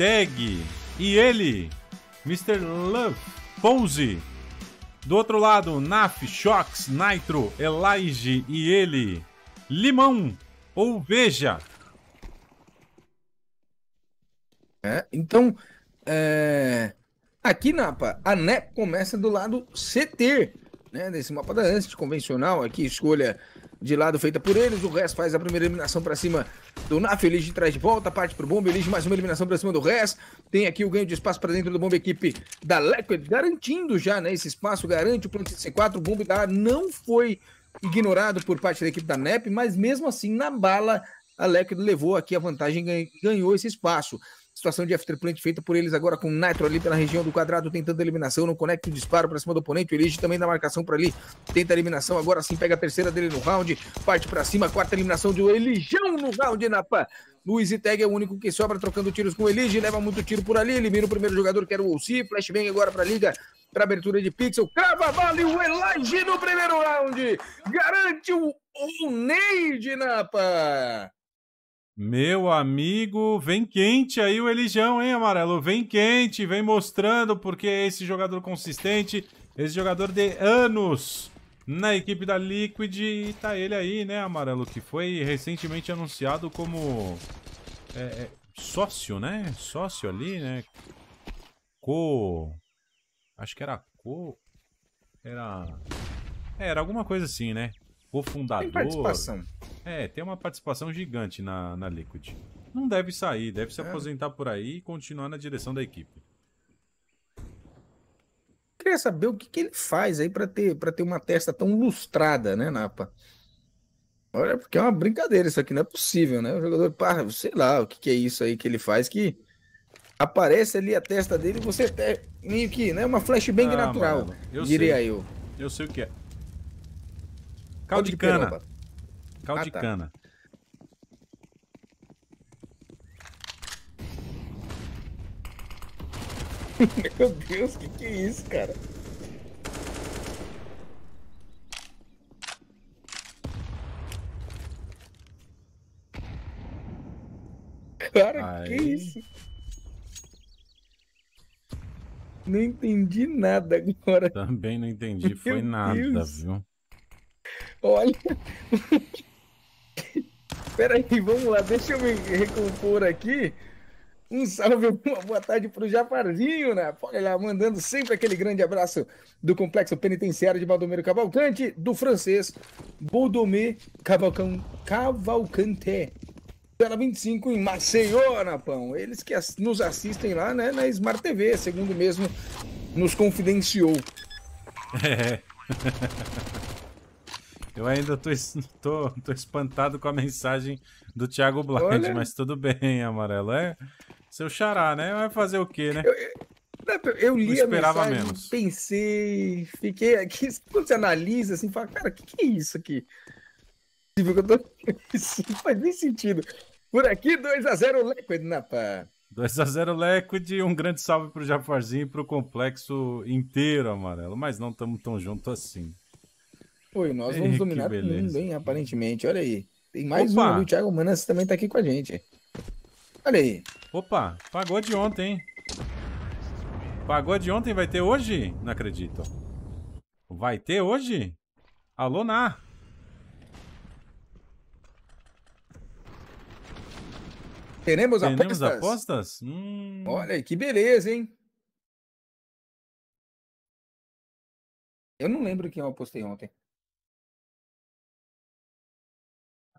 Tag e ele, Mr. Love Ponzi. Do outro lado, Naf, Shox, Nitro, Elige e ele, Limão ou Veja. É, então, é... aqui, Napa, a NEP começa do lado CT, né, desse mapa da Ansett convencional. Aqui, escolha de lado feita por eles. O Rez faz a primeira eliminação para cima do Naf. Elige traz de volta, parte para o Bomba. Elige mais uma eliminação para cima do Rez. Tem aqui o ganho de espaço para dentro do Bomba equipe da Liquid, garantindo já né, esse espaço, garante o plano C4. O Bomba da não foi ignorado por parte da equipe da NEP, mas mesmo assim, na bala, a Liquid levou aqui a vantagem e ganhou esse espaço. Situação de after plant feita por eles agora com Nitro ali pela região do quadrado, tentando eliminação. Não conecta o disparo para cima do oponente. O Elige também na marcação para ali. Tenta a eliminação. Agora sim pega a terceira dele no round. Parte para cima. Quarta eliminação de Elijão no round, Napa. Luiz Tag é o único que sobra trocando tiros com o Elige. Leva muito tiro por ali. Elimina o primeiro jogador que era o Olsi. Flash vem agora para liga para abertura de pixel. vale o Elige no primeiro round. Garante o, o Neide, Napa. Meu amigo, vem quente aí o Elijão, hein, Amarelo? Vem quente, vem mostrando porque é esse jogador consistente, esse jogador de anos na equipe da Liquid. E tá ele aí, né, Amarelo? Que foi recentemente anunciado como é, é, sócio, né? Sócio ali, né? Co... Acho que era co... Era... É, era alguma coisa assim, né? cofundador. Tem participação. É, tem uma participação gigante na, na Liquid. Não deve sair, deve se é. aposentar por aí e continuar na direção da equipe. Queria saber o que, que ele faz aí para ter, pra ter uma testa tão lustrada, né, Napa? Olha, porque é uma brincadeira isso aqui, não é possível, né? O jogador, pá, sei lá, o que, que é isso aí que ele faz que aparece ali a testa dele e você até meio que, né, uma flashbang ah, natural, mano, eu diria sei. eu. Eu sei o que é. Caldo de cana. Caldo ah, de tá. cana. Meu Deus, que que é isso, cara? Cara, Aí. que isso? Não entendi nada agora. Também não entendi, foi Meu nada, Deus. viu? Olha. Peraí, vamos lá, deixa eu me recompor aqui. Um salve, uma boa tarde para o Japarzinho, né? Olha lá, mandando sempre aquele grande abraço do Complexo Penitenciário de Baldomiro Cavalcante, do francês Baudomé Cavalcão, Cavalcante. Tela 25 em Maceió, Napão. Eles que nos assistem lá né, na Smart TV, segundo mesmo nos confidenciou. É. Eu ainda tô, tô, tô espantado com a mensagem do Thiago Blind, Olha... mas tudo bem, Amarelo. É seu xará, né? Vai fazer o quê, né? Eu, eu, né, eu li esperava a mensagem, menos. pensei, fiquei aqui. Quando você analisa, assim, fala, cara, o que, que é isso aqui? Isso não faz nem sentido. Por aqui, 2x0 Liquid, Napa. 2x0 Liquid, um grande salve pro Jafarzinho e pro complexo inteiro, Amarelo. Mas não estamos tão junto assim. Oi, nós é, vamos dominar o mundo, hein, aparentemente. Olha aí. Tem mais Opa. um ali, o Thiago Manas também tá aqui com a gente. Olha aí. Opa, pagou de ontem, hein? Pagou de ontem, vai ter hoje? Não acredito. Vai ter hoje? Alô, Ná. Teremos, Teremos apostas? apostas? Hum... Olha aí, que beleza, hein? Eu não lembro quem eu apostei ontem.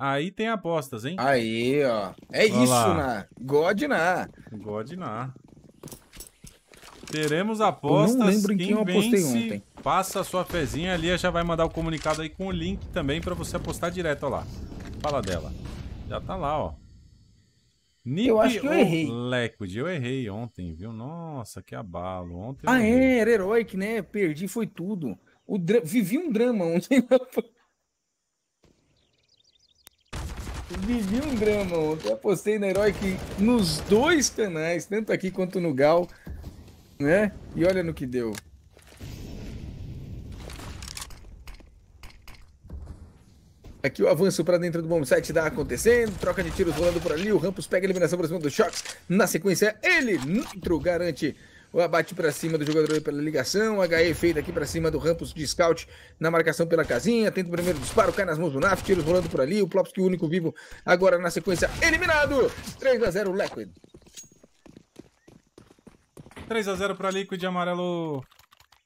Aí tem apostas, hein? Aí, ó. É isso, Ná. God Ná. God Ná. Teremos apostas. Eu não lembro em quem, quem eu apostei ontem. Passa a sua fezinha. A já vai mandar o comunicado aí com o link também para você apostar direto, ó lá. Fala dela. Já tá lá, ó. Nip eu acho que eu errei. Lequid, eu errei ontem, viu? Nossa, que abalo. Ontem ah, é, era heróico, né? Perdi, foi tudo. O dra... Vivi um drama ontem. vivi um drama ontem. postei apostei no herói que nos dois canais, tanto aqui quanto no Gal, né? E olha no que deu. Aqui o avanço para dentro do bom site dá tá acontecendo, troca de tiros rolando por ali, o Rampus pega a eliminação para cima do Shox. Na sequência, ele, Nitro, garante o abate para cima do jogador pela ligação. O HE feito aqui para cima do Rampos de scout na marcação pela casinha. Tenta o primeiro disparo, cai nas mãos do Naf. Tiros rolando por ali. O Plopski, o único vivo, agora na sequência, eliminado. 3 a 0 Liquid. 3 a 0 para Liquid, amarelo.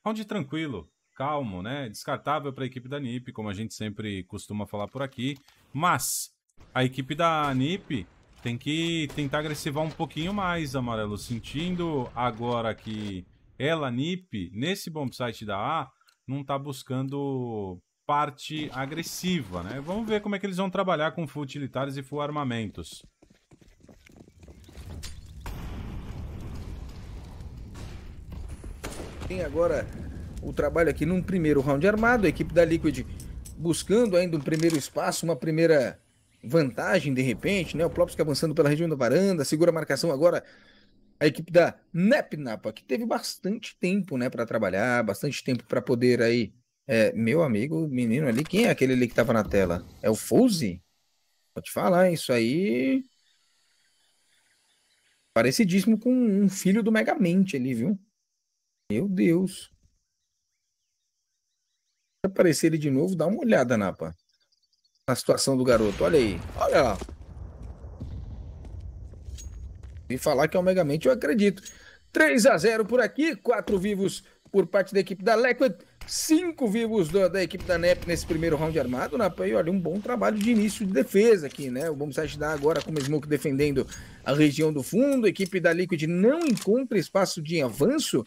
Round tranquilo, calmo, né? Descartável para a equipe da NiP, como a gente sempre costuma falar por aqui. Mas a equipe da NiP tem que tentar agressivar um pouquinho mais, Amarelo. Sentindo agora que ela, Nip, nesse bombsite site da A, não está buscando parte agressiva, né? Vamos ver como é que eles vão trabalhar com full utilitários e full armamentos. Tem agora o trabalho aqui num primeiro round armado, a equipe da Liquid buscando ainda um primeiro espaço, uma primeira vantagem de repente, né? O próprio que avançando pela região da varanda, segura a marcação agora a equipe da napa que teve bastante tempo, né, para trabalhar, bastante tempo para poder aí. É, meu amigo, menino ali, quem é aquele ali que estava na tela? É o fouse Pode falar, isso aí. Parecidíssimo com um filho do Megamente ali, viu? Meu Deus. aparecer ele de novo, dá uma olhada, Napa a situação do garoto. Olha aí. Olha lá. E falar que é o Mega Mente, eu acredito. 3 a 0 por aqui, 4 vivos por parte da equipe da Liquid, 5 vivos da, da equipe da NEP nesse primeiro round armado. Na e olha, um bom trabalho de início de defesa aqui, né? O Bombsite dá agora com o Smoke defendendo a região do fundo. A equipe da Liquid não encontra espaço de avanço.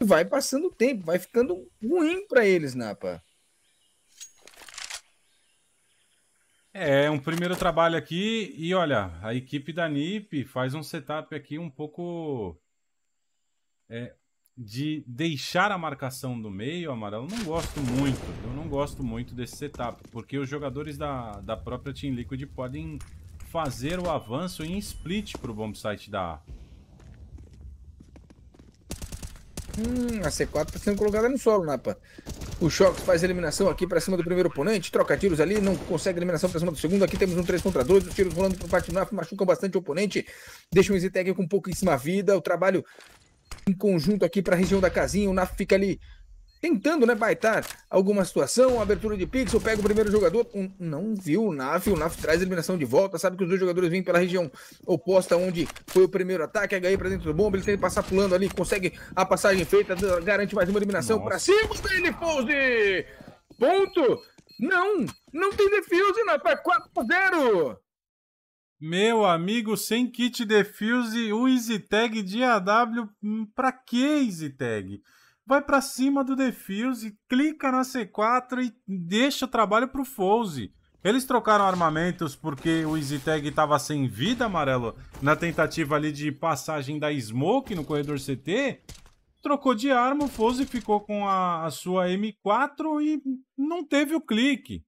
Vai passando o tempo, vai ficando ruim para eles, Napa. É, um primeiro trabalho aqui e olha, a equipe da NIP faz um setup aqui um pouco é, de deixar a marcação do meio, Amaral. Eu não gosto muito, eu não gosto muito desse setup, porque os jogadores da, da própria Team Liquid podem fazer o avanço em split pro bom site da A. Hum, a C4 tá sendo colocada no solo, Napa. Né, o Shox faz eliminação aqui para cima do primeiro oponente, troca tiros ali, não consegue eliminação para cima do segundo. Aqui temos um 3 contra 2, os tiros rolando para o Patinaf, machucam bastante o oponente, deixa o Easy com pouquíssima vida. O trabalho em conjunto aqui para a região da casinha, o Naf fica ali tentando, né, baitar alguma situação, abertura de pixel, pega o primeiro jogador, um, não viu o Naf, o Naf traz a eliminação de volta, sabe que os dois jogadores vêm pela região oposta onde foi o primeiro ataque, HE pra dentro do bomba, ele tem que passar pulando ali, consegue a passagem feita, garante mais uma eliminação para cima dele, Pose! Ponto! Não! Não tem defuse, Naf, é 4 por 0! Meu amigo, sem kit defuse, o EasyTag de AW, hum, pra que EasyTag? vai para cima do Defuse, clica na C4 e deixa o trabalho pro Fouse. Eles trocaram armamentos porque o EasyTag estava sem vida, amarelo, na tentativa ali de passagem da Smoke no corredor CT. Trocou de arma, o Fouse ficou com a, a sua M4 e não teve o clique.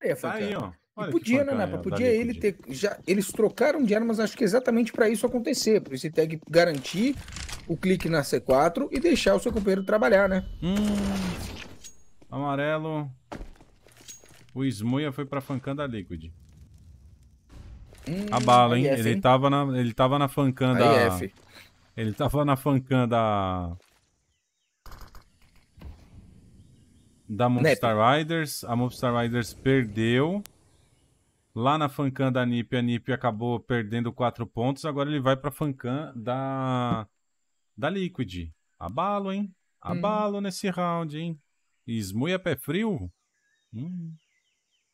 É, tá aí, ó podia, né, Napa? Podia ele podia. ter. Já, eles trocaram de armas, acho que exatamente para isso acontecer. Para esse tag garantir o clique na C4 e deixar o seu companheiro trabalhar, né? Hum, amarelo. O Smoia foi pra fancanda Liquid. Hum, a bala, hein? IF, é ele, hein? Tava na, ele tava na fancanda. É ele tava na fancanda. Da Monster Riders. A Monster Riders perdeu lá na Fancan da NIP, a NIP acabou perdendo quatro pontos, agora ele vai para Fancan da, da Liquid. Abalo, hein? Abalo hum. nesse round, hein? a pé frio? Hum.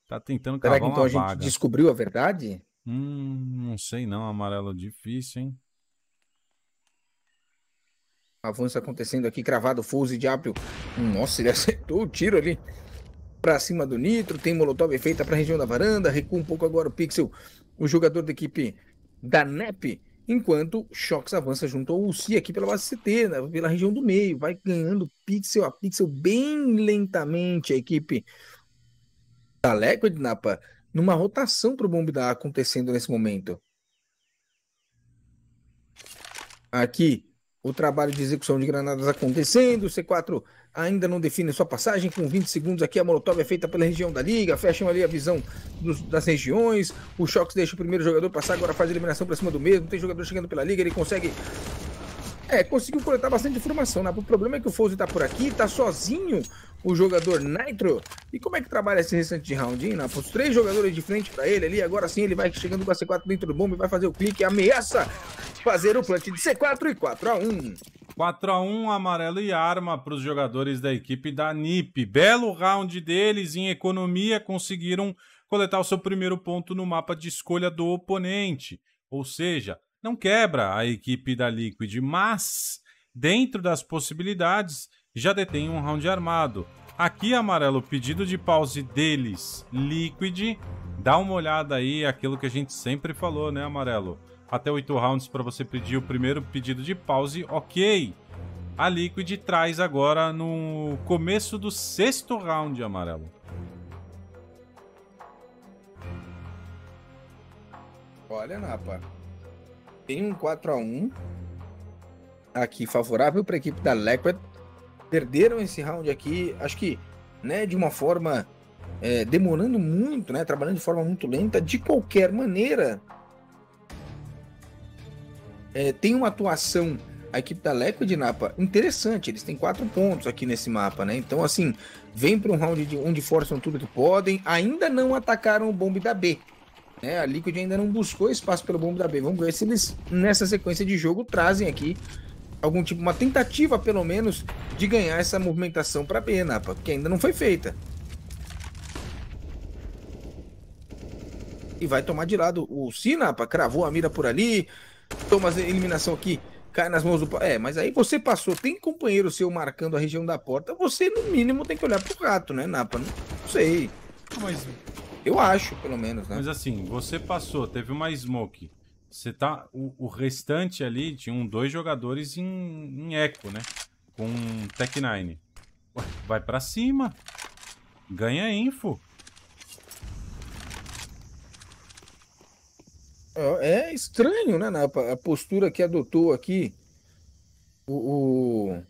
Tá tentando Será que então a vaga. gente descobriu a verdade? Hum, não sei não, amarelo difícil, hein? Avanço acontecendo aqui, cravado, Fuse Diablo. Nossa, ele acertou o tiro ali para cima do Nitro, tem Molotov feita para a região da varanda, recua um pouco agora o Pixel, o jogador da equipe da NEP, enquanto Shox avança junto ao UCI aqui pela base CT, né, pela região do meio, vai ganhando pixel a pixel bem lentamente a equipe da Liquid Napa, numa rotação para o Bomb da acontecendo nesse momento. Aqui o trabalho de execução de granadas acontecendo, o C4 ainda não define sua passagem. Com 20 segundos aqui, a Molotov é feita pela região da liga, fecham ali a visão dos, das regiões. O Shox deixa o primeiro jogador passar, agora faz a eliminação para cima do mesmo. Tem jogador chegando pela liga, ele consegue é, conseguiu coletar bastante informação, né? O problema é que o Fouse tá por aqui, tá sozinho o jogador Nitro. E como é que trabalha esse restante de round, hein, né? Os Três jogadores de frente para ele ali, agora sim ele vai chegando com a C4 dentro do bombe, vai fazer o clique, ameaça fazer o plant de C4 e 4x1. 4x1, amarelo e arma para os jogadores da equipe da NIP. Belo round deles em economia, conseguiram coletar o seu primeiro ponto no mapa de escolha do oponente. Ou seja, não quebra a equipe da Liquid, mas dentro das possibilidades já detém um round armado. Aqui, amarelo, pedido de pause deles, Liquid. Dá uma olhada aí, aquilo que a gente sempre falou, né, amarelo? Até oito rounds para você pedir o primeiro pedido de pause, ok. A Liquid traz agora no começo do sexto round, amarelo. Olha, Napa, tem um 4 a 1 aqui favorável para a equipe da Lequet. Perderam esse round aqui, acho que né, de uma forma é, demorando muito, né, trabalhando de forma muito lenta. De qualquer maneira, é, tem uma atuação a equipe da Lequid Napa interessante. Eles têm quatro pontos aqui nesse mapa, né? Então, assim, vem para um round de onde forçam tudo que podem. Ainda não atacaram o bombe da B. Né? A Liquid ainda não buscou espaço pelo bombo da B. Vamos ver se eles, nessa sequência de jogo, trazem aqui algum tipo, uma tentativa pelo menos, de ganhar essa movimentação para B, Napa, que ainda não foi feita. E vai tomar de lado o Sinapa, cravou a mira por ali, toma a eliminação aqui, cai nas mãos do... É, mas aí você passou, tem companheiro seu marcando a região da porta, você no mínimo tem que olhar pro gato, né, Napa? Não sei. Mas eu acho, pelo menos, né? Mas assim, você passou, teve uma smoke. Você tá. O, o restante ali um dois jogadores em, em eco, né? Com um Tech 9. Vai pra cima. Ganha info. É, é estranho, né, A postura que adotou aqui o, o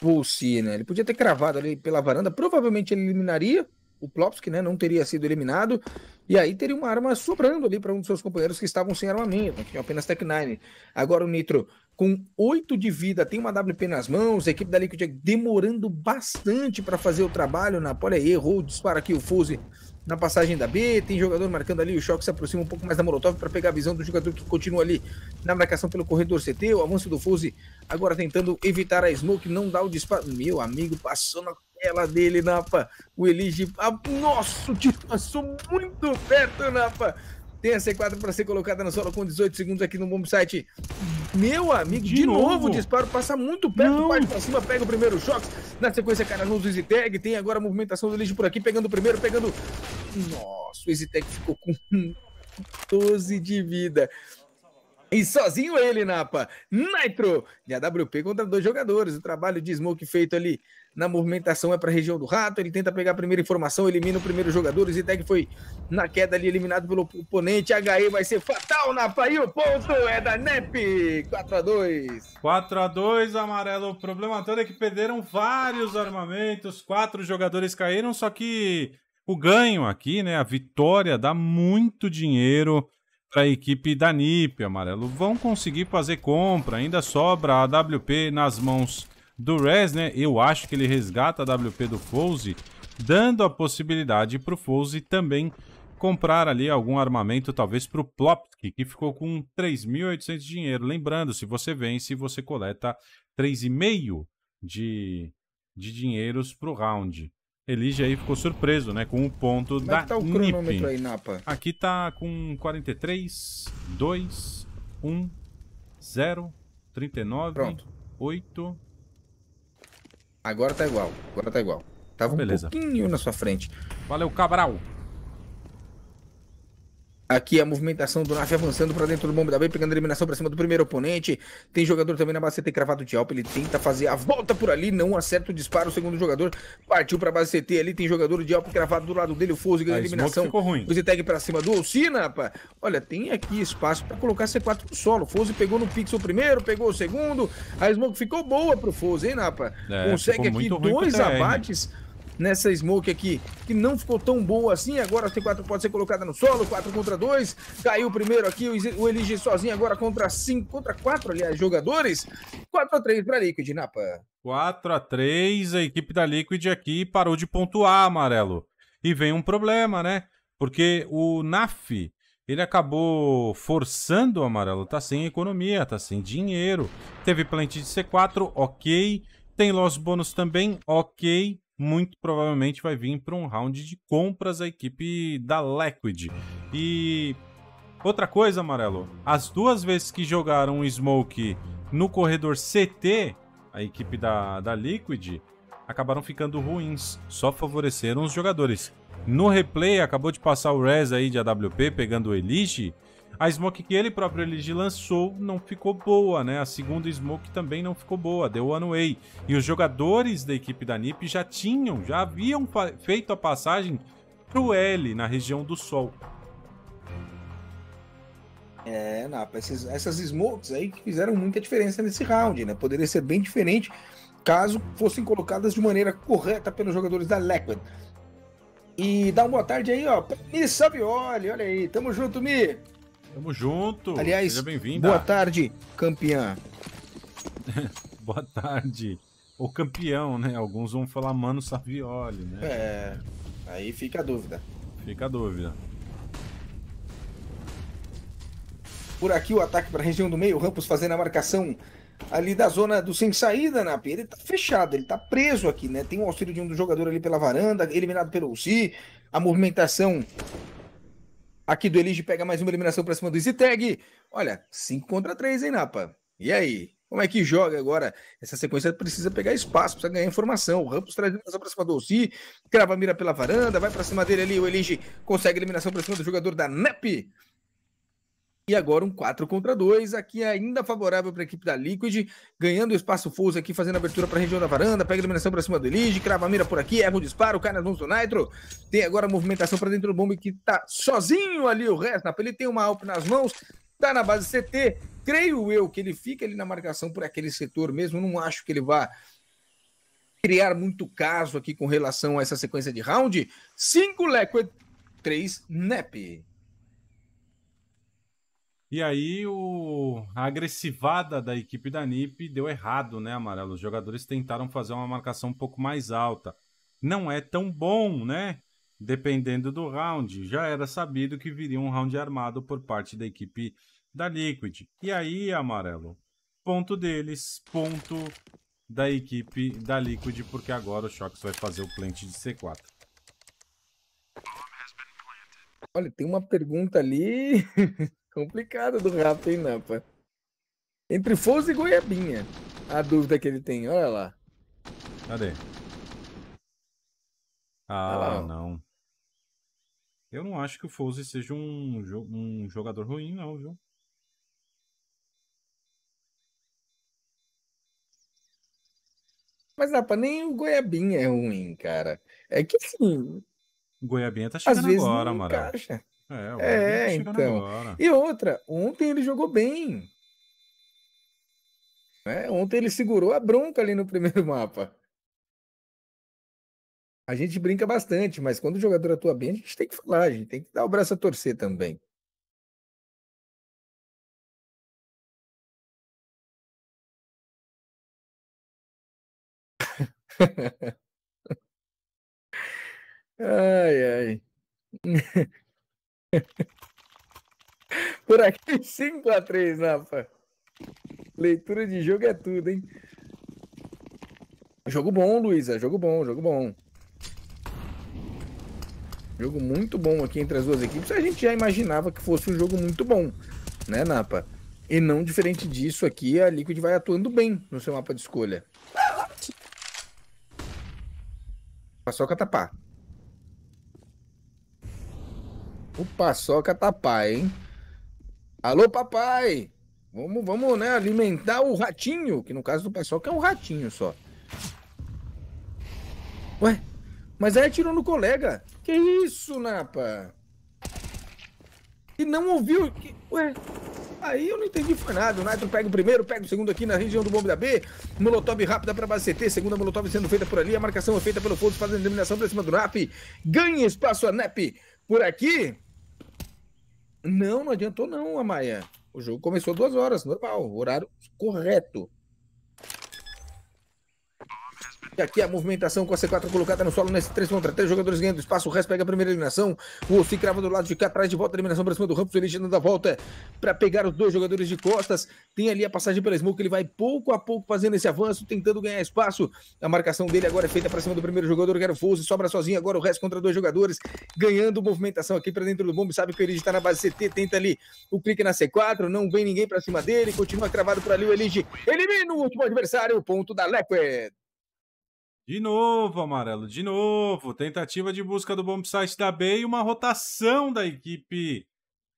Pulse, né? Ele podia ter cravado ali pela varanda. Provavelmente ele eliminaria o Plopski, né, não teria sido eliminado, e aí teria uma arma sobrando ali para um dos seus companheiros que estavam sem armamento, tinha apenas Tech 9. Agora o Nitro com 8 de vida, tem uma WP nas mãos, a equipe da Liquid demorando bastante para fazer o trabalho na Pole errou, dispara aqui o Fuse na passagem da B, tem jogador marcando ali, o Choque se aproxima um pouco mais da Molotov para pegar a visão do jogador que continua ali na marcação pelo corredor CT, o avanço do Fuse agora tentando evitar a Smoke, não dá o disparo, meu amigo, passou na tela dele, Napa. O Elige. Ah, nossa, o tiro passou muito perto, Napa. Tem a C4 para ser colocada na sola com 18 segundos aqui no bomb site. Meu amigo, de, de novo. novo. o disparo passa muito perto, Não. parte para cima, pega o primeiro choque. Na sequência, cara, no Easy Tag. Tem agora a movimentação do Elige por aqui, pegando o primeiro, pegando. Nossa, o Easy Tag ficou com 12 de vida. E sozinho ele, Napa. Nitro de AWP contra dois jogadores. O trabalho de Smoke feito ali na movimentação é para a região do rato. Ele tenta pegar a primeira informação, elimina o primeiro jogador. O Zitec foi na queda ali, eliminado pelo oponente. HE vai ser fatal, Napa. E o ponto é da NEP. 4x2. 4x2, amarelo. O problema todo é que perderam vários armamentos. Quatro jogadores caíram, só que o ganho aqui, né? A vitória dá muito dinheiro para a equipe da NIP, amarelo. Vão conseguir fazer compra, ainda sobra a WP nas mãos do Rez, né? Eu acho que ele resgata a WP do Fouse, dando a possibilidade para o Fouse também comprar ali algum armamento, talvez para o Plopk, que ficou com 3.800 de dinheiro. Lembrando, se você vence, você coleta 3,5 de, de dinheiros para o round. Elige aí ficou surpreso, né? Com o ponto Como é da é tá o cronômetro aí, Napa? Aqui tá com 43, 2, 1, 0, 39, Pronto. 8. Agora tá igual, agora tá igual. Tava Beleza. um pouquinho na sua frente. Valeu, Cabral. Aqui a movimentação do Naf avançando para dentro do bombe da B, pegando eliminação para cima do primeiro oponente. Tem jogador também na base CT cravado de Alp. Ele tenta fazer a volta por ali, não acerta o disparo. O segundo jogador partiu para base CT ali. Tem jogador de Alp cravado do lado dele. O Fouse ganha ah, a eliminação. O ruim. tag para cima do Alcina, rapaz. Olha, tem aqui espaço para colocar C4 no solo. Fouse pegou no pixel primeiro, pegou o segundo. A Smoke ficou boa pro Fouse, hein, Napa? É, Consegue aqui dois né? abates nessa smoke aqui, que não ficou tão boa assim. Agora a T4 pode ser colocada no solo, 4 contra 2. Caiu o primeiro aqui o Elige sozinho, agora contra 5, contra 4, aliás, jogadores. 4 a 3 para a Liquid, Napa. 4 a 3 a equipe da Liquid aqui parou de pontuar, Amarelo. E vem um problema, né? Porque o NAF, ele acabou forçando o Amarelo. Tá sem economia, tá sem dinheiro. Teve plant de C4, ok. Tem loss bônus também, ok muito provavelmente vai vir para um round de compras a equipe da Liquid. E outra coisa, Amarelo, as duas vezes que jogaram o Smoke no corredor CT, a equipe da, da Liquid, acabaram ficando ruins, só favoreceram os jogadores. No replay, acabou de passar o Rez aí de AWP pegando o Elige, a smoke que ele próprio ele lançou não ficou boa, né? A segunda smoke também não ficou boa, deu one way. E os jogadores da equipe da NiP já tinham, já haviam feito a passagem pro L, na região do Sol. É, Napa, Essas essas smokes aí que fizeram muita diferença nesse round, né? Poderia ser bem diferente caso fossem colocadas de maneira correta pelos jogadores da Liquid. E dá uma boa tarde aí, ó, pra Mi Savioli, olha aí, tamo junto, Mi! Tamo junto. Aliás, seja bem-vinda. Boa tarde, campeã. boa tarde. Ou campeão, né? Alguns vão falar Mano Savioli, né? É. Aí fica a dúvida. Fica a dúvida. Por aqui o ataque para a região do meio, o Rampos fazendo a marcação ali da zona do sem saída, na né, Ele tá fechado, ele tá preso aqui, né? Tem o auxílio de um jogador ali pela varanda, eliminado pelo Si. A movimentação Aqui do Elige pega mais uma eliminação para cima do Ziteg. Olha, 5 contra 3, hein, Napa? E aí? Como é que joga agora? Essa sequência precisa pegar espaço, precisa ganhar informação. O Rampos traz eliminação para cima do Ossi, crava a mira pela varanda, vai para cima dele ali. O Elige consegue eliminação para cima do jogador da NEP. E agora um 4 contra 2, aqui é ainda favorável para a equipe da Liquid, ganhando espaço Fouls aqui, fazendo abertura para a região da varanda, pega a eliminação para cima do Elige, crava a mira por aqui, erra um disparo, cai nas mãos do Nitro, tem agora a movimentação para dentro do bombe que está sozinho ali o Resnap, ele tem uma Alp nas mãos, está na base CT, creio eu que ele fica ali na marcação por aquele setor mesmo, não acho que ele vá criar muito caso aqui com relação a essa sequência de round, 5 Liquid, 3 NEP. E aí o... a agressivada da equipe da NIP deu errado, né, Amarelo? Os jogadores tentaram fazer uma marcação um pouco mais alta. Não é tão bom, né? Dependendo do round, já era sabido que viria um round armado por parte da equipe da Liquid. E aí, Amarelo, ponto deles, ponto da equipe da Liquid, porque agora o Shox vai fazer o plant de C4. Olha, tem uma pergunta ali Complicado do Rafa, hein, Napa? Entre Foz e Goiabinha. A dúvida que ele tem, olha lá. Cadê? Ah, não. Eu não acho que o Fouse seja um, um jogador ruim, não, viu? Mas, Napa nem o Goiabinha é ruim, cara. É que sim. Goiabinha tá chegando agora, Mara. Encaixa. É, é então. Agora. E outra, ontem ele jogou bem. Né, ontem ele segurou a bronca ali no primeiro mapa. A gente brinca bastante, mas quando o jogador atua bem, a gente tem que falar, a gente tem que dar o braço a torcer também. ai, ai. Por aqui, 5x3, Napa. Leitura de jogo é tudo, hein? Jogo bom, Luísa. Jogo bom, jogo bom. Jogo muito bom aqui entre as duas equipes. A gente já imaginava que fosse um jogo muito bom, né, Napa? E não diferente disso aqui, a Liquid vai atuando bem no seu mapa de escolha. Paçoca tapar. Tá o Paçoca tá pai, hein? Alô, papai! Vamos, vamos, né, alimentar o ratinho, que no caso do Paçoca é um ratinho só. Ué, mas aí atirou no colega. Que isso, Napa? E não ouviu. Que... Ué, aí eu não entendi foi nada. O Nitro pega o primeiro, pega o segundo aqui na região do bombe da B. Molotov rápida para base CT. Segunda Molotov sendo feita por ali. A marcação é feita pelo Fosso, fazendo eliminação para cima do NAP. Ganha espaço a NAP por aqui. Não, não adiantou não, Amaia. O jogo começou duas horas, normal, horário correto. E aqui a movimentação com a C4 colocada no solo nesse 3 contra 3. Jogadores ganhando espaço. O resto pega a primeira eliminação. O Ossi crava do lado de cá, atrás de volta. Eliminação para cima do Ramos. Ele dando a volta para pegar os dois jogadores de costas. Tem ali a passagem pela Smoke. Ele vai pouco a pouco fazendo esse avanço, tentando ganhar espaço. A marcação dele agora é feita para cima do primeiro jogador, que o Fouse. Sobra sozinho agora o resto contra dois jogadores. Ganhando movimentação aqui para dentro do bombe. Sabe que o Eligi está na base CT. Tenta ali o clique na C4. Não vem ninguém para cima dele. Continua cravado por ali o Elige Elimina o último adversário. Ponto da Leque de novo, amarelo, de novo. Tentativa de busca do bomb site da B e uma rotação da equipe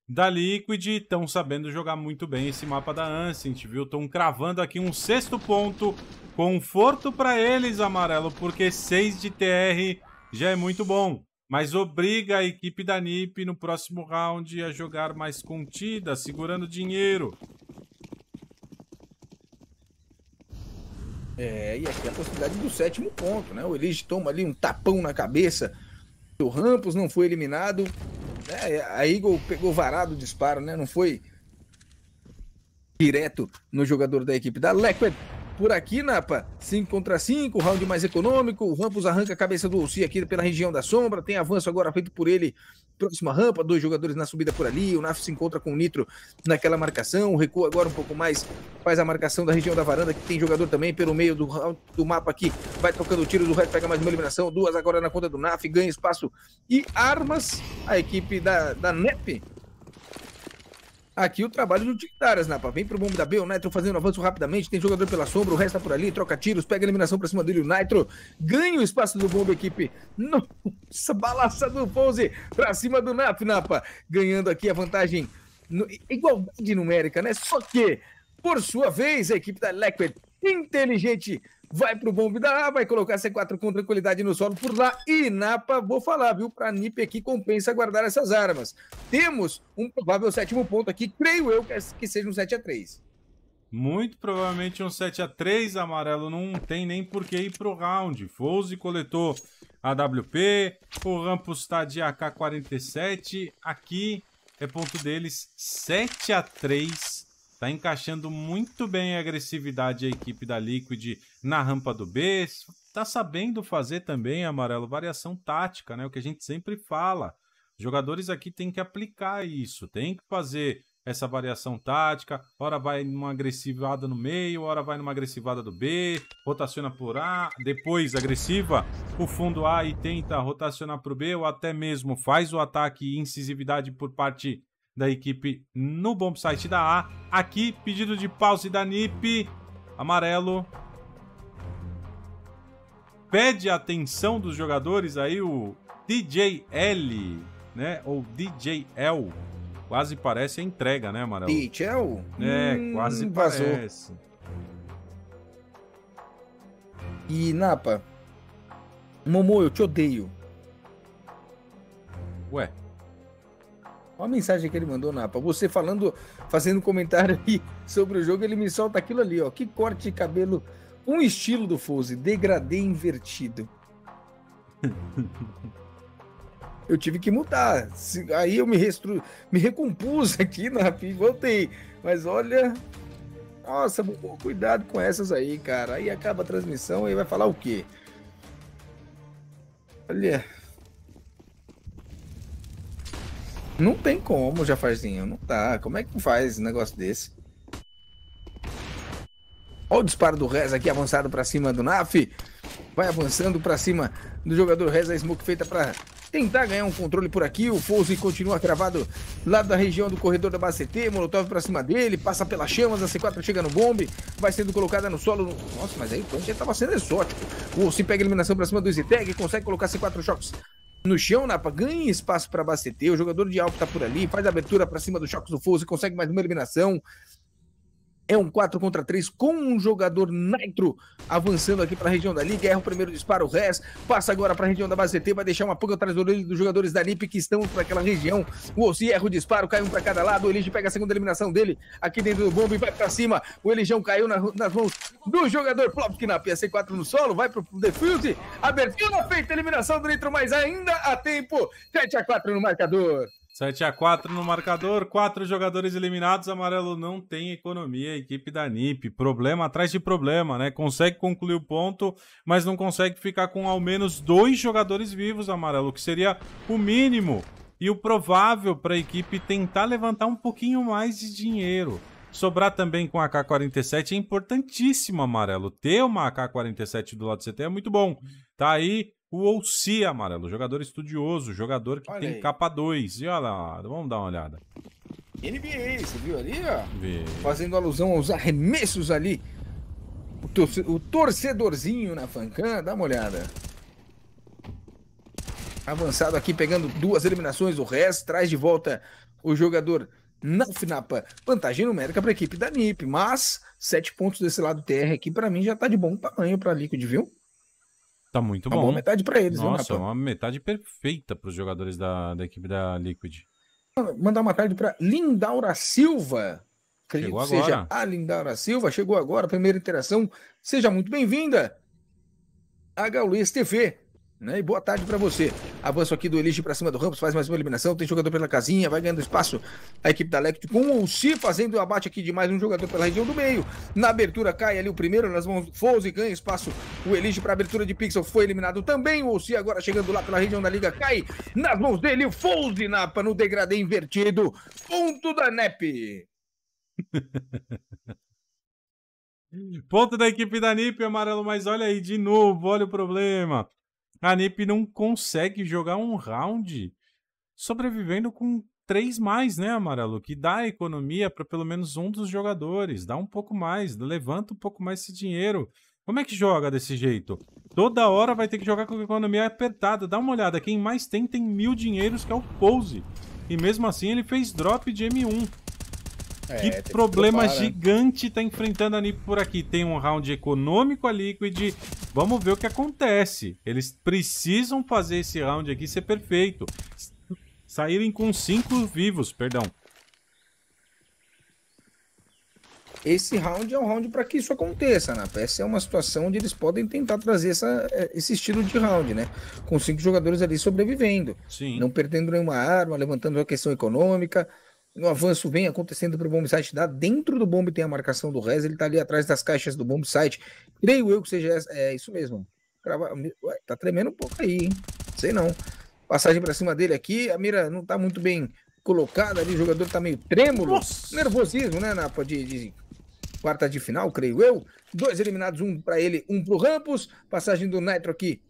da Liquid. Estão sabendo jogar muito bem esse mapa da Ancient, viu? Estão cravando aqui um sexto ponto. Conforto para eles, amarelo, porque 6 de TR já é muito bom. Mas obriga a equipe da NiP no próximo round a jogar mais contida, segurando dinheiro. É, e aqui é a possibilidade do sétimo ponto, né? O Elige toma ali um tapão na cabeça. O Rampos não foi eliminado. Né? A Eagle pegou varado o disparo, né? Não foi direto no jogador da equipe da Lequid por aqui, Napa. 5 contra 5, round mais econômico. O Rampos arranca a cabeça do Olsi aqui pela região da sombra. Tem avanço agora feito por ele. Próxima rampa, dois jogadores na subida por ali. O Naf se encontra com o Nitro naquela marcação. Recua agora um pouco mais. Faz a marcação da região da varanda, que tem jogador também pelo meio do, do mapa aqui. Vai tocando tiro do Red, pega mais uma eliminação. Duas agora na conta do Naf. Ganha espaço e armas. A equipe da, da NEP aqui o trabalho do Tictaras, Napa. Vem pro bombo da B, o Nitro fazendo avanço rapidamente, tem jogador pela sombra, o resto tá por ali, troca tiros, pega a eliminação pra cima dele, o Nitro ganha o espaço do bombo, equipe. Nossa, balaça do pose pra cima do Napa Napa, ganhando aqui a vantagem, no, igualdade numérica, né? Só que, por sua vez, a equipe da Liquid, inteligente, vai pro bombe da A, vai colocar C4 com tranquilidade no solo por lá. E Napa, vou falar, viu? Pra NIP aqui é compensa guardar essas armas. Temos um provável sétimo ponto aqui, creio eu que é seja um 7 a 3 muito provavelmente um 7 a 3 amarelo não tem nem por que ir pro round. Fouse coletou WP. o Rampus tá de AK-47. Aqui é ponto deles 7 a 3 Tá encaixando muito bem a agressividade a equipe da Liquid na rampa do B, está sabendo fazer também, Amarelo, variação tática, né? O que a gente sempre fala. Os jogadores aqui têm que aplicar isso, tem que fazer essa variação tática, hora vai numa agressivada no meio, hora vai numa agressivada do B, rotaciona por A, depois agressiva, o fundo A e tenta rotacionar para o B, ou até mesmo faz o ataque e incisividade por parte da equipe no bomb site da A. Aqui, pedido de pause da NIP, amarelo, pede a atenção dos jogadores aí o DJ L, né? Ou DJ L. Quase parece a entrega, né, Amaral? DJ L? É, hum, quase vazou. parece. E, Napa, Momô, eu te odeio. Ué? Olha a mensagem que ele mandou, Napa. Você falando, fazendo comentário aí sobre o jogo, ele me solta aquilo ali, ó. Que corte de cabelo um estilo do Fouse degradê invertido. eu tive que mudar. Aí eu me, restru... me recompus aqui na e voltei. Mas olha. Nossa, cuidado com essas aí, cara. Aí acaba a transmissão e vai falar o quê? Olha. Não tem como, Jafarzinho. Não tá. Como é que faz um negócio desse? Olha o disparo do Reza aqui avançado para cima do Naf. Vai avançando para cima do jogador Reza. A smoke feita para tentar ganhar um controle por aqui. O Fouse continua travado lá da região do corredor da base CT. Molotov pra cima dele, passa pelas chamas. A C4 chega no bombe, vai sendo colocada no solo. Nossa, mas aí o punch já tava sendo exótico. O se pega a eliminação pra cima do Ziteg, consegue colocar C4 choques no chão, Napa ganha espaço para Bacete, o jogador de alto tá por ali, faz abertura para cima do chocos do Fouse, consegue mais uma eliminação, é um 4 contra 3 com um jogador Nitro avançando aqui para a região da Liga. Erra o primeiro disparo, o Rez passa agora para a região da base T, vai deixar uma pouco atrás do dos jogadores da NIP que estão naquela região. O Ossi erra o disparo, cai um para cada lado. O Elige pega a segunda eliminação dele aqui dentro do bombe e vai para cima. O Elijão caiu na, nas mãos do jogador Plopkin na PS4 no solo, vai para o defuse. Abertura feita, eliminação do Nitro, mas ainda há tempo. 7 a 4 no marcador. 7 a 4 no marcador, quatro jogadores eliminados, amarelo não tem economia, equipe da NIP, problema atrás de problema, né? Consegue concluir o ponto, mas não consegue ficar com ao menos dois jogadores vivos, amarelo, que seria o mínimo e o provável para a equipe tentar levantar um pouquinho mais de dinheiro. Sobrar também com a AK-47 é importantíssimo, amarelo. Ter uma AK-47 do lado do CT é muito bom. Tá aí o Ouci Amarelo, jogador estudioso, jogador que olha tem aí. capa 2. E olha lá, vamos dar uma olhada. NBA, você viu ali, ó? Fazendo alusão aos arremessos ali. O, o torcedorzinho na Fancan, dá uma olhada. Avançado aqui, pegando duas eliminações. O resto traz de volta o jogador na Finapa. Vantagem numérica para a equipe da NIP, mas sete pontos desse lado TR aqui, para mim, já tá de bom tamanho para a Liquid, viu? Tá muito é bom. Uma boa metade para eles, Nossa, viu, é uma metade perfeita para os jogadores da, da equipe da Liquid. Mandar uma tarde para Lindaura Silva. Acredito chegou agora. seja a Lindaura Silva. Chegou agora, primeira interação. Seja muito bem-vinda. A Gaules TV. Né? E boa tarde para você. Avanço aqui do Elige para cima do Ramos, faz mais uma eliminação. Tem jogador pela casinha, vai ganhando espaço. A equipe da Lect com o Si fazendo o abate aqui de mais um jogador pela região do meio. Na abertura cai ali o primeiro nas mãos do Fouse, ganha espaço. O Elige para abertura de Pixel foi eliminado também. O Si agora chegando lá pela região da Liga cai nas mãos dele. O Fouse Napa no degradê invertido. Ponto da NEP. Ponto da equipe da NIP, amarelo, mas olha aí de novo, olha o problema. A NIP não consegue jogar um round sobrevivendo com três mais, né, Amarelo? Que dá economia para pelo menos um dos jogadores, dá um pouco mais, levanta um pouco mais esse dinheiro. Como é que joga desse jeito? Toda hora vai ter que jogar com a economia apertada. Dá uma olhada, quem mais tem tem mil dinheiros, que é o Pose. E mesmo assim ele fez drop de M1. É, que problema que topar, né? gigante né? tá enfrentando a Nip por aqui. Tem um round econômico a Liquid. Vamos ver o que acontece. Eles precisam fazer esse round aqui ser perfeito. Saírem com cinco vivos, perdão. Esse round é um round para que isso aconteça, né? Essa é uma situação onde eles podem tentar trazer essa, é, esse estilo de round, né? Com cinco jogadores ali sobrevivendo. Sim. Não perdendo nenhuma arma, levantando a questão econômica no avanço vem acontecendo para o bombsite. Tá? dentro do bomb tem a marcação do Rez, ele está ali atrás das caixas do bombsite. Creio eu que seja essa, é isso mesmo. Crava, ué, tá tremendo um pouco aí, hein? Sei não. Passagem para cima dele aqui, a mira não está muito bem colocada ali, o jogador está meio trêmulo. Nossa. Nervosismo, né, Na de, de quarta de final, creio eu. Dois eliminados, um para ele, um para o Rampos. Passagem do Nitro aqui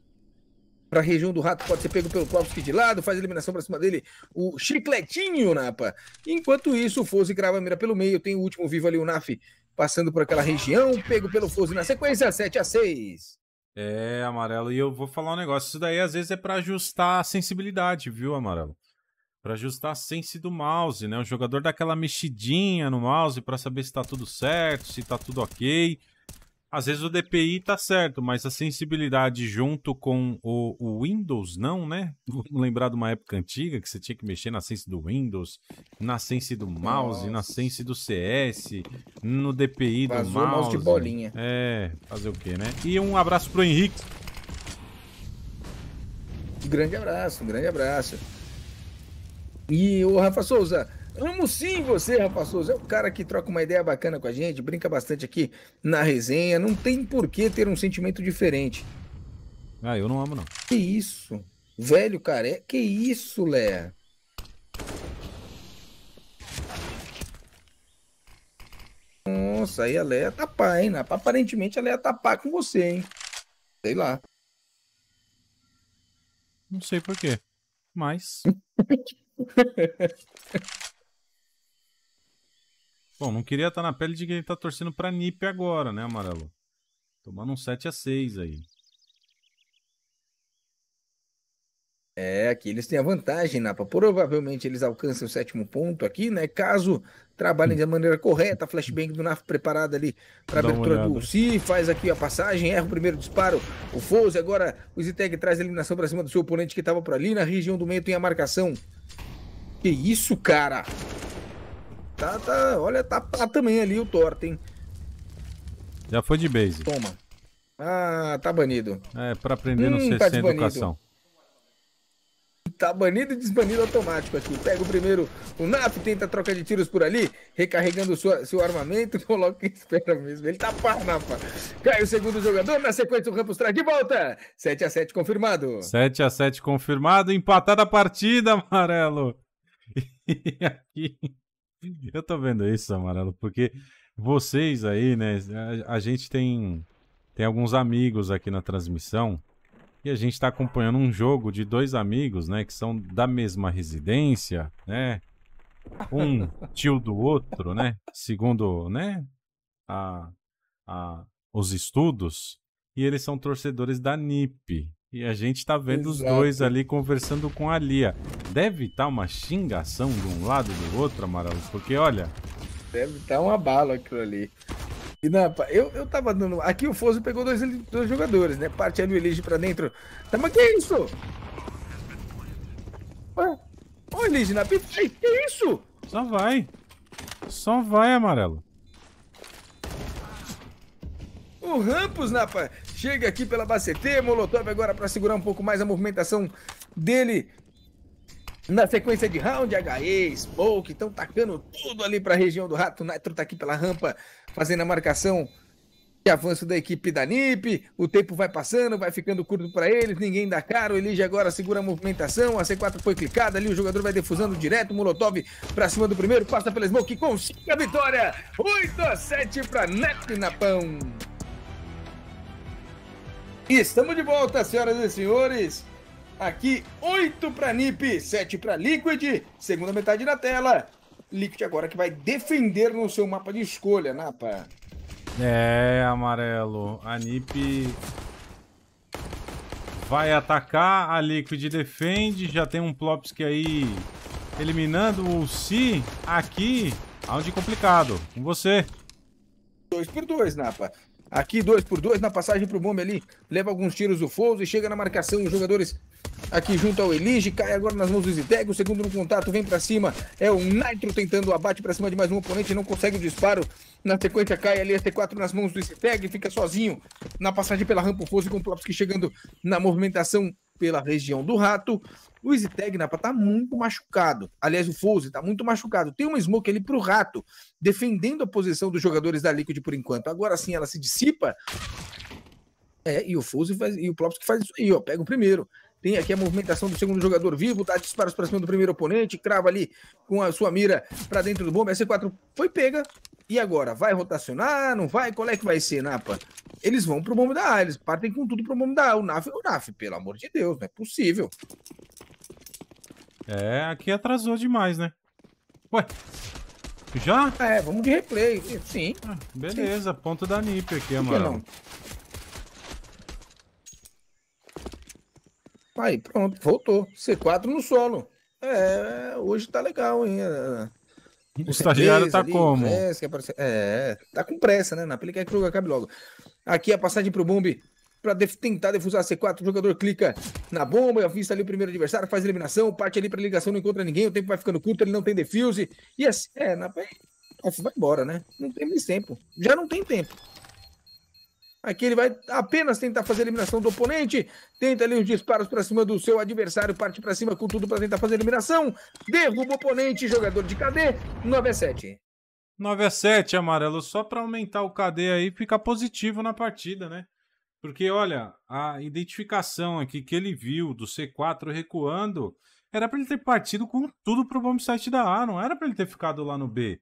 para a região do rato, pode ser pego pelo Klopski de lado, faz eliminação para cima dele, o chicletinho, Napa. Né, Enquanto isso, o Fose grava a mira pelo meio, tem o último vivo ali, o Naf, passando por aquela região, pego pelo Fose na sequência, 7 a 6 É, Amarelo, e eu vou falar um negócio, isso daí às vezes é para ajustar a sensibilidade, viu, Amarelo? Para ajustar a sense do mouse, né? O jogador dá aquela mexidinha no mouse para saber se está tudo certo, se está tudo ok. Às vezes o DPI tá certo, mas a sensibilidade junto com o, o Windows, não, né? Vamos lembrar de uma época antiga que você tinha que mexer na sense do Windows, na sense do mouse, Nossa. na sense do CS, no DPI do mouse. mouse de bolinha. É, fazer o quê, né? E um abraço pro Henrique. Um grande abraço, um grande abraço. E o Rafa Souza, Amo sim você, Rafa Souza. É o cara que troca uma ideia bacana com a gente, brinca bastante aqui na resenha. Não tem por que ter um sentimento diferente. Ah, eu não amo, não. Que isso? Velho cara é Que isso, Léa? Nossa, aí a Leia tapar, tá hein? Aparentemente a Leia tapar tá com você, hein? Sei lá. Não sei porquê, mas. Bom, não queria estar tá na pele de quem está torcendo para NIP agora, né, amarelo? Tomando um 7 a 6 aí. É, aqui eles têm a vantagem, Napa. Provavelmente eles alcançam o sétimo ponto aqui, né? Caso trabalhem hum. da maneira correta, flashbang do Naf preparado ali para abertura do Si, faz aqui a passagem, erra o primeiro disparo. O Fouse agora, o Ziteg traz a eliminação para cima do seu oponente que estava por ali na região do meio, tem a marcação. Que isso, cara? Tá, tá. Olha, tá pá tá também ali o torto, hein? Já foi de base. Toma. Ah, tá banido. É, pra aprender hum, no CC tá Educação. Tá banido e desbanido automático, aqui pega o primeiro, o NAP tenta troca de tiros por ali, recarregando sua, seu armamento, coloca e espera mesmo, ele tá pá, Napa. Cai o segundo jogador, na sequência o Campos traz de volta, 7x7 confirmado. 7x7 confirmado, empatada a partida, Amarelo. E aqui... Eu tô vendo isso, Amarelo, porque vocês aí, né, a, a gente tem, tem alguns amigos aqui na transmissão e a gente tá acompanhando um jogo de dois amigos, né, que são da mesma residência, né, um tio do outro, né, segundo, né, a, a, os estudos, e eles são torcedores da NIP, e a gente tá vendo Exato. os dois ali conversando com a Lia. Deve estar tá uma xingação de um lado e do outro, Amaral, porque olha. Deve estar tá uma bala aquilo ali. E não, né, eu, eu tava dando. Aqui o Foso pegou dois, dois jogadores, né? Parte ali o Elige pra dentro. Tá, mas que é isso? Ué? Ô, Elige, na pista. Que é isso? Só vai. Só vai, amarelo. O Rampus, Napa, chega aqui pela CT, Molotov agora para segurar um pouco mais a movimentação dele. Na sequência de round, HE, Smoke estão tacando tudo ali para a região do rato. O Nitro tá aqui pela rampa, fazendo a marcação de avanço da equipe da NIP. O tempo vai passando, vai ficando curto para eles. Ninguém dá caro. Elige agora segura a movimentação. A C4 foi clicada ali. O jogador vai defusando direto. Molotov para cima do primeiro. Passa pela Smoke. Consiga a vitória. 8 a 7 para Neto Napão. E estamos de volta, senhoras e senhores. Aqui, 8 para NIP, 7 para Liquid, segunda metade na tela. Liquid agora que vai defender no seu mapa de escolha, Napa. Né, é, amarelo. A NIP vai atacar, a Liquid defende, já tem um Plopsky aí eliminando o Si aqui. Round complicado, com você. 2 por 2, Napa. Né, Aqui, dois por dois, na passagem pro Bome ali. Leva alguns tiros do Fouzo e chega na marcação. Os jogadores aqui junto ao Elige, cai agora nas mãos do Ziteg, o segundo no contato, vem para cima, é o Nitro tentando o abate para cima de mais um oponente, não consegue o disparo, na sequência cai ali a T4 nas mãos do Ziteg, fica sozinho na passagem pela rampa, o Fosse com o Plopski chegando na movimentação pela região do Rato, o Ziteg, Napa, tá muito machucado, aliás, o Fouse tá muito machucado, tem uma smoke ali pro Rato, defendendo a posição dos jogadores da Liquid por enquanto. Agora sim ela se dissipa. É, e o Fuse faz, e o Plops que faz isso aí, ó, pega o primeiro. Tem aqui a movimentação do segundo jogador vivo, dá disparos para cima do primeiro oponente, crava ali com a sua mira para dentro do bomba. c 4 foi pega. E agora? Vai rotacionar? Não vai? Qual é que vai ser, Napa? Eles vão pro bomba da A, eles partem com tudo pro bomba da A. O NAF é o NAF, pelo amor de Deus, não é possível. É, aqui atrasou demais, né? Ué, já? É, vamos de replay, sim. Ah, beleza, sim. ponto da NIP aqui, mano. Aí, pronto, voltou. C4 no solo. É, hoje tá legal, hein? É, o estagiário tá ali, como? Pressa, é, tá com pressa, né? Na pele quer que o jogo acabe logo. Aqui a passagem pro Bumbi para def tentar defusar a C4. O jogador clica na bomba, avista ali o primeiro adversário, faz eliminação, parte ali para ligação, não encontra ninguém, o tempo vai ficando curto, ele não tem defuse. E assim, é, na... vai embora, né? Não tem mais tempo. Já não tem tempo. Aqui ele vai apenas tentar fazer a eliminação do oponente, tenta ali os disparos para cima do seu adversário, parte para cima com tudo para tentar fazer a eliminação, derruba o oponente, jogador de KD, 9 a 7. 9 a 7, amarelo, só para aumentar o KD aí, ficar positivo na partida, né? Porque, olha, a identificação aqui que ele viu do C4 recuando era para ele ter partido com tudo pro bomb site da A, não era para ele ter ficado lá no B.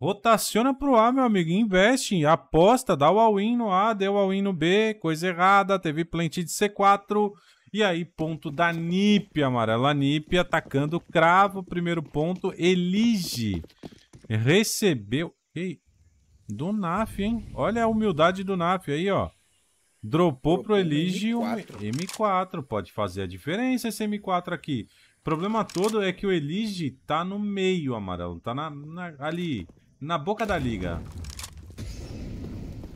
Rotaciona pro A, meu amigo, investe, aposta, dá o all-in no A, deu all-in no B, coisa errada, teve plant de C4. E aí, ponto da NIP, amarela NIP, atacando cravo, primeiro ponto, Elige recebeu... Ei, do NAF, hein? Olha a humildade do NAF aí, ó. Dropou pro Elige o um M4. Pode fazer a diferença esse M4 aqui. O problema todo é que o Elige tá no meio, amarelo. Tá na, na, ali, na boca da liga.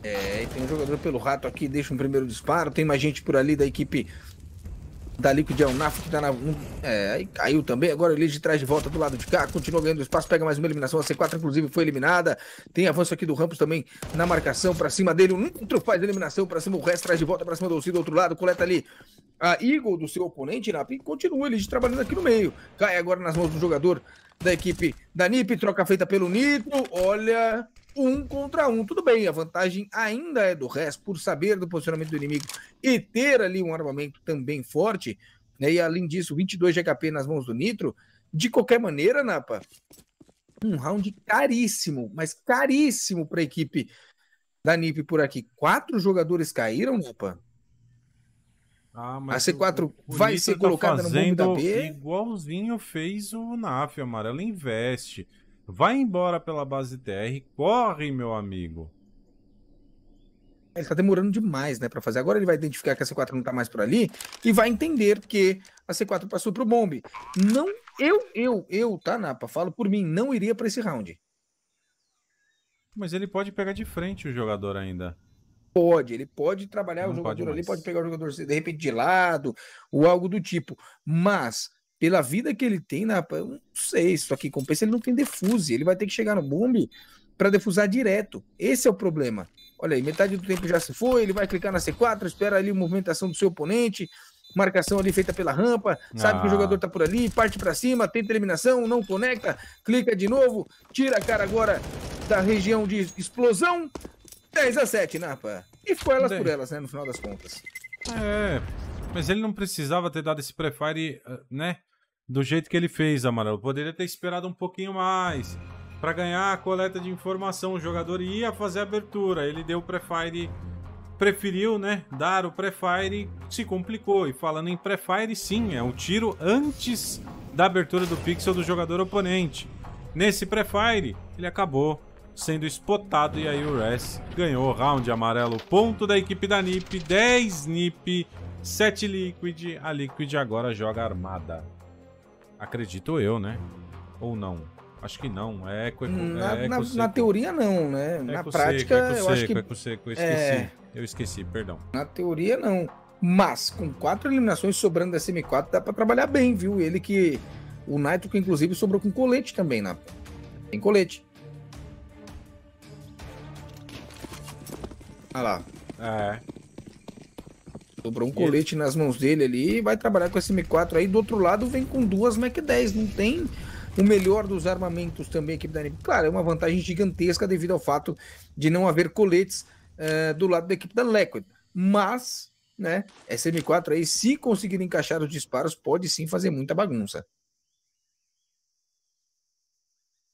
É, e tem um jogador pelo rato aqui, deixa um primeiro disparo. Tem mais gente por ali da equipe da Liquid é o Naf que tá na. Hum, é, aí caiu também. Agora o Elite traz de volta do lado de cá. Continua ganhando espaço, pega mais uma eliminação. A C4, inclusive, foi eliminada. Tem avanço aqui do Rampos também na marcação pra cima dele. O Nitro faz eliminação pra cima. O resto traz de volta pra cima do Lucy do outro lado. Coleta ali a Eagle do seu oponente, Nap. E continua o Elite trabalhando aqui no meio. Cai agora nas mãos do jogador da equipe da NIP. Troca feita pelo Nitro. Olha um contra um. Tudo bem, a vantagem ainda é do resto, por saber do posicionamento do inimigo e ter ali um armamento também forte, né? E além disso, 22 de HP nas mãos do Nitro. De qualquer maneira, Napa, um round caríssimo, mas caríssimo para a equipe da NIP por aqui. Quatro jogadores caíram, Napa. Ah, a C4 vai ser tá colocada tá no mundo da B. Igualzinho fez o NAF, Amarelo investe. Vai embora pela base TR, corre, meu amigo. Ele tá demorando demais, né, para fazer. Agora ele vai identificar que a C4 não tá mais por ali e vai entender que a C4 passou pro bombe. Não, eu, eu, eu, tá, Napa? Falo por mim, não iria para esse round. Mas ele pode pegar de frente o jogador ainda. Pode, ele pode trabalhar não o jogador pode ali, pode pegar o jogador de repente de lado ou algo do tipo. Mas pela vida que ele tem, na né, eu não sei se isso aqui compensa, ele não tem defuse, ele vai ter que chegar no bombe para defusar direto. Esse é o problema. Olha aí, metade do tempo já se foi, ele vai clicar na C4, espera ali a movimentação do seu oponente, marcação ali feita pela rampa, sabe ah. que o ah. jogador tá por ali, parte para cima, tem eliminação, não conecta, clica de novo, tira a cara agora da região de explosão. 10 a 7, Napa. Né, e foi elas por elas, né, no final das contas. É, mas ele não precisava ter dado esse prefire, eh, né? do jeito que ele fez, Amarelo. Poderia ter esperado um pouquinho mais. Para ganhar a coleta de informação, o jogador ia fazer a abertura. Ele deu o prefire, preferiu, né, dar o prefire, se complicou. E falando em prefire, sim, é um tiro antes da abertura do pixel do jogador oponente. Nesse prefire, ele acabou sendo spotado e aí o Ress ganhou o round amarelo. Ponto da equipe da NiP, 10 NiP, 7 Liquid. A Liquid agora joga armada. Acredito eu, né? Ou não? Acho que não. É eco, eco, hum, é na, eco na, na, teoria não, né? É eco na prática, seco, eu seco, acho que eco seco, eu é. esqueci. É... Eu esqueci, perdão. Na teoria não. Mas com quatro eliminações sobrando da SM4 dá para trabalhar bem, viu? Ele que o Naito que inclusive sobrou com colete também né? tem colete. Olha lá. É. Dobrou um colete nas mãos dele ali e vai trabalhar com esse M4 aí. Do outro lado vem com duas Mac 10. Não tem o melhor dos armamentos também, a equipe da NBA. Claro, é uma vantagem gigantesca devido ao fato de não haver coletes uh, do lado da equipe da Liquid. Mas, né, essa M4 aí, se conseguir encaixar os disparos, pode sim fazer muita bagunça.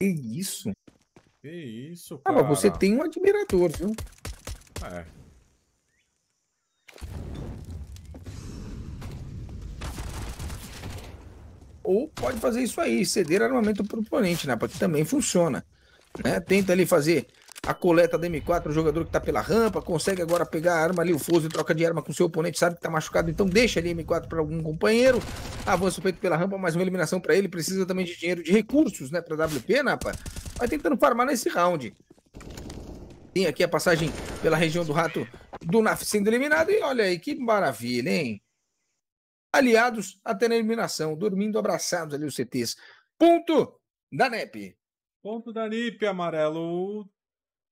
Que isso? Que isso, ah, cara. Ah, você tem um admirador, viu? É. ou pode fazer isso aí, ceder armamento para o oponente, né? Porque também funciona. Né? Tenta ali fazer a coleta da M4, o jogador que está pela rampa, consegue agora pegar a arma ali, o Fuso troca de arma com seu oponente, sabe que está machucado, então deixa ali a M4 para algum companheiro, avança o peito pela rampa, mais uma eliminação para ele, precisa também de dinheiro de recursos, né, para WP, Napa. Né, Vai tentando farmar nesse round. Tem aqui a passagem pela região do rato do Naf sendo eliminado, e olha aí que maravilha, hein? aliados até na eliminação, dormindo abraçados ali os CTs. Ponto da NEP. Ponto da NIP, amarelo. O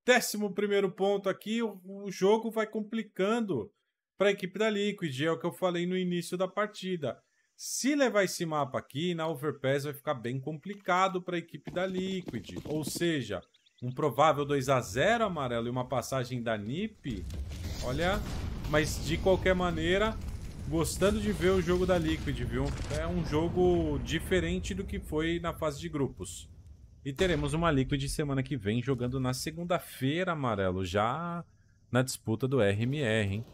décimo primeiro ponto aqui, o, o jogo vai complicando para a equipe da Liquid, é o que eu falei no início da partida. Se levar esse mapa aqui, na Overpass vai ficar bem complicado para a equipe da Liquid. Ou seja, um provável 2 a 0 amarelo e uma passagem da NIP. Olha, mas de qualquer maneira, gostando de ver o jogo da Liquid, viu? É um jogo diferente do que foi na fase de grupos. E teremos uma Liquid semana que vem jogando na segunda-feira, amarelo, já na disputa do RMR, hein?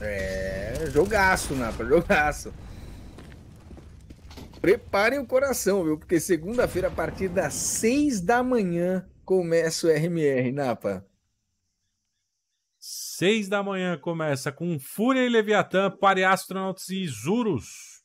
É, jogaço, Napa, jogaço. Preparem o coração, viu? Porque segunda-feira, a partir das seis da manhã, começa o RMR, Napa. Seis da manhã começa com Fúria e Leviatã, Pare Astronauts e Zurus.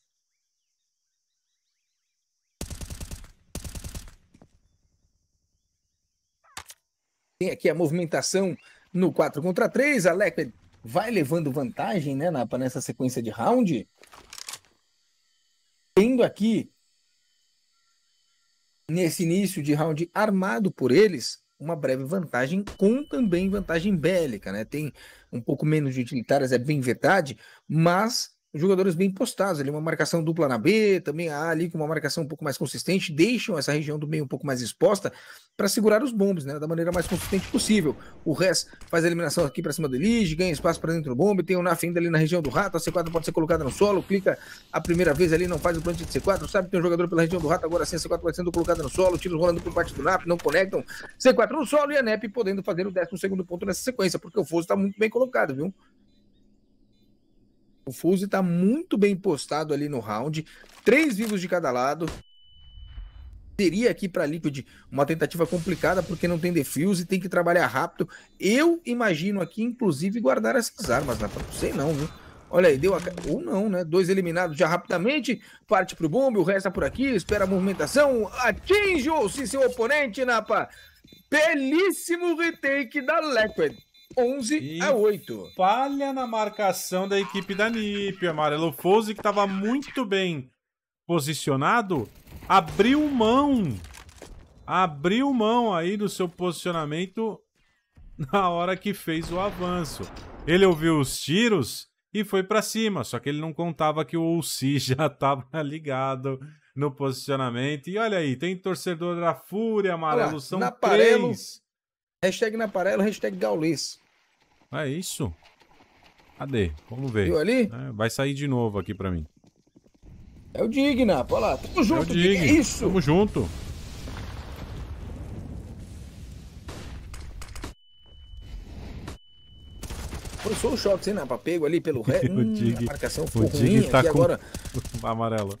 Tem aqui a movimentação no 4 contra 3. A Leclerc vai levando vantagem né, na, nessa sequência de round. Tendo aqui, nesse início de round armado por eles, uma breve vantagem, com também vantagem bélica, né? Tem um pouco menos de utilitárias, é bem verdade, mas jogadores bem postados, ali uma marcação dupla na B, também a A ali com uma marcação um pouco mais consistente, deixam essa região do meio um pouco mais exposta para segurar os bombes, né, da maneira mais consistente possível. O Rez faz a eliminação aqui para cima do Elige, ganha espaço para dentro do bombe, tem o Naf ainda ali na região do rato, a C4 pode ser colocada no solo, clica a primeira vez ali, não faz o plant de C4, sabe que tem um jogador pela região do rato, agora sim a C4 pode sendo colocada no solo, tiros rolando por parte do Naf, não conectam, C4 no solo e a NEP podendo fazer o décimo segundo ponto nessa sequência, porque o Foso está muito bem colocado, viu? O Fuse está muito bem postado ali no round. Três vivos de cada lado. Teria aqui para Liquid uma tentativa complicada, porque não tem defuse, tem que trabalhar rápido. Eu imagino aqui, inclusive, guardar essas armas. Não sei não, viu? Olha aí, deu a... Ou não, né? Dois eliminados já rapidamente. Parte pro bombe, o resto é por aqui. Espera a movimentação. Atinge o seu oponente, Napa. Belíssimo retake da Liquid. 11 e a 8. Falha na marcação da equipe da NIP, Amarelo Fouzi, que estava muito bem posicionado, abriu mão. Abriu mão aí do seu posicionamento na hora que fez o avanço. Ele ouviu os tiros e foi para cima, só que ele não contava que o Ulsi já estava ligado no posicionamento. E olha aí, tem torcedor da Fúria, amarelo, são na três. Aparelo, hashtag hashtag Gaules. É isso? Cadê? Vamos ver. Viu ali? É, vai sair de novo aqui pra mim. É o Digna, olha lá. Tamo é junto, é Dig. é isso? Tamo junto. Forçou o choque, hein, na né? papego ali pelo ré. o hum, Dig, a marcação o Dig ruim tá aqui com... agora. Amarelo.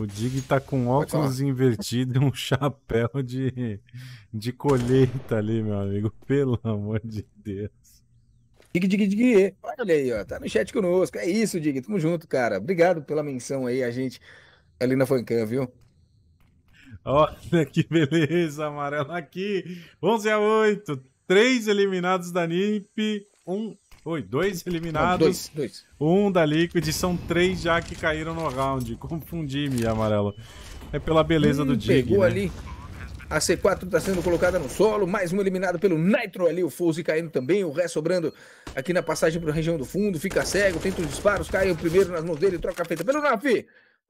O Dig tá com óculos invertido e um chapéu de, de colheita ali, meu amigo. Pelo amor de Deus. Dig, dig, dig. Olha aí, ó, tá no chat conosco. É isso, Dig. Tamo junto, cara. Obrigado pela menção aí, a gente ali na Fancam, viu? Olha que beleza, amarelo aqui. 11 a 8. Três eliminados da NIP. Um. Oi, dois eliminados. Não, dois, dois. Um da Liquid. São três já que caíram no round. Confundi-me, amarelo. É pela beleza hum, do Dig. Pegou né? ali. A C4 está sendo colocada no solo, mais um eliminado pelo Nitro ali, o Fouse caindo também, o Ré sobrando aqui na passagem para a região do fundo, fica cego, tenta os disparos, cai o primeiro nas mãos dele, troca feita pelo Naf.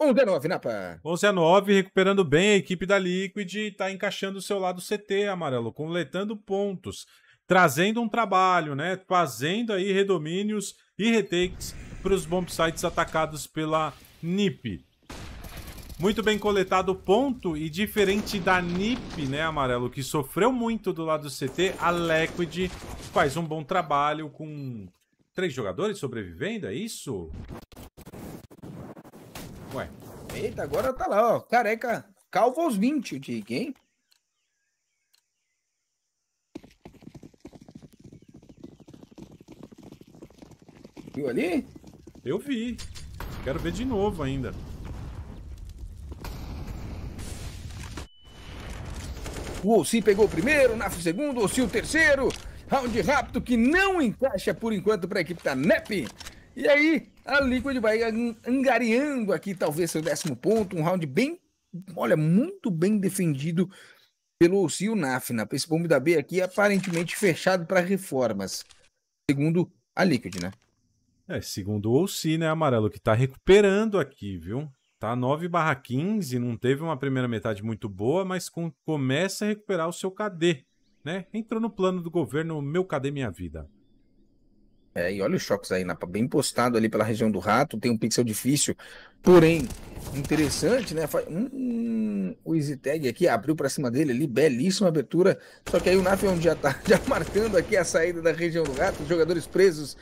11 a 9, Napa. 11 a 9, recuperando bem a equipe da Liquid, está encaixando o seu lado CT, Amarelo, completando pontos, trazendo um trabalho, né? Fazendo aí redomínios e retakes para os bomb sites atacados pela NIP. Muito bem coletado o ponto e diferente da NiP, né, Amarelo, que sofreu muito do lado do CT, a Liquid faz um bom trabalho com três jogadores sobrevivendo, é isso? Ué. Eita, agora tá lá, ó, careca, calvo aos 20, eu hein? Viu ali? Eu vi. Quero ver de novo ainda. O Ossi pegou o primeiro, o Naf o segundo, o Ossi o terceiro. Round rápido que não encaixa por enquanto para a equipe da NEP. E aí, a Liquid vai angariando aqui talvez seu décimo ponto. Um round bem, olha, muito bem defendido pelo Ossi e o Nafna. Né? Esse bombe da B aqui aparentemente fechado para reformas. Segundo a Liquid, né? É, segundo o Ossi, né, Amarelo, que está recuperando aqui, viu? Tá 9 barra 15, não teve uma primeira metade muito boa, mas com, começa a recuperar o seu KD, né? Entrou no plano do governo Meu KD Minha Vida. É, e olha os choques aí, Bem postado ali pela região do rato, tem um pixel difícil, porém interessante, né? Hum, o Easy Tag aqui abriu para cima dele ali, belíssima abertura. Só que aí o é onde já tá já marcando aqui a saída da região do rato, jogadores presos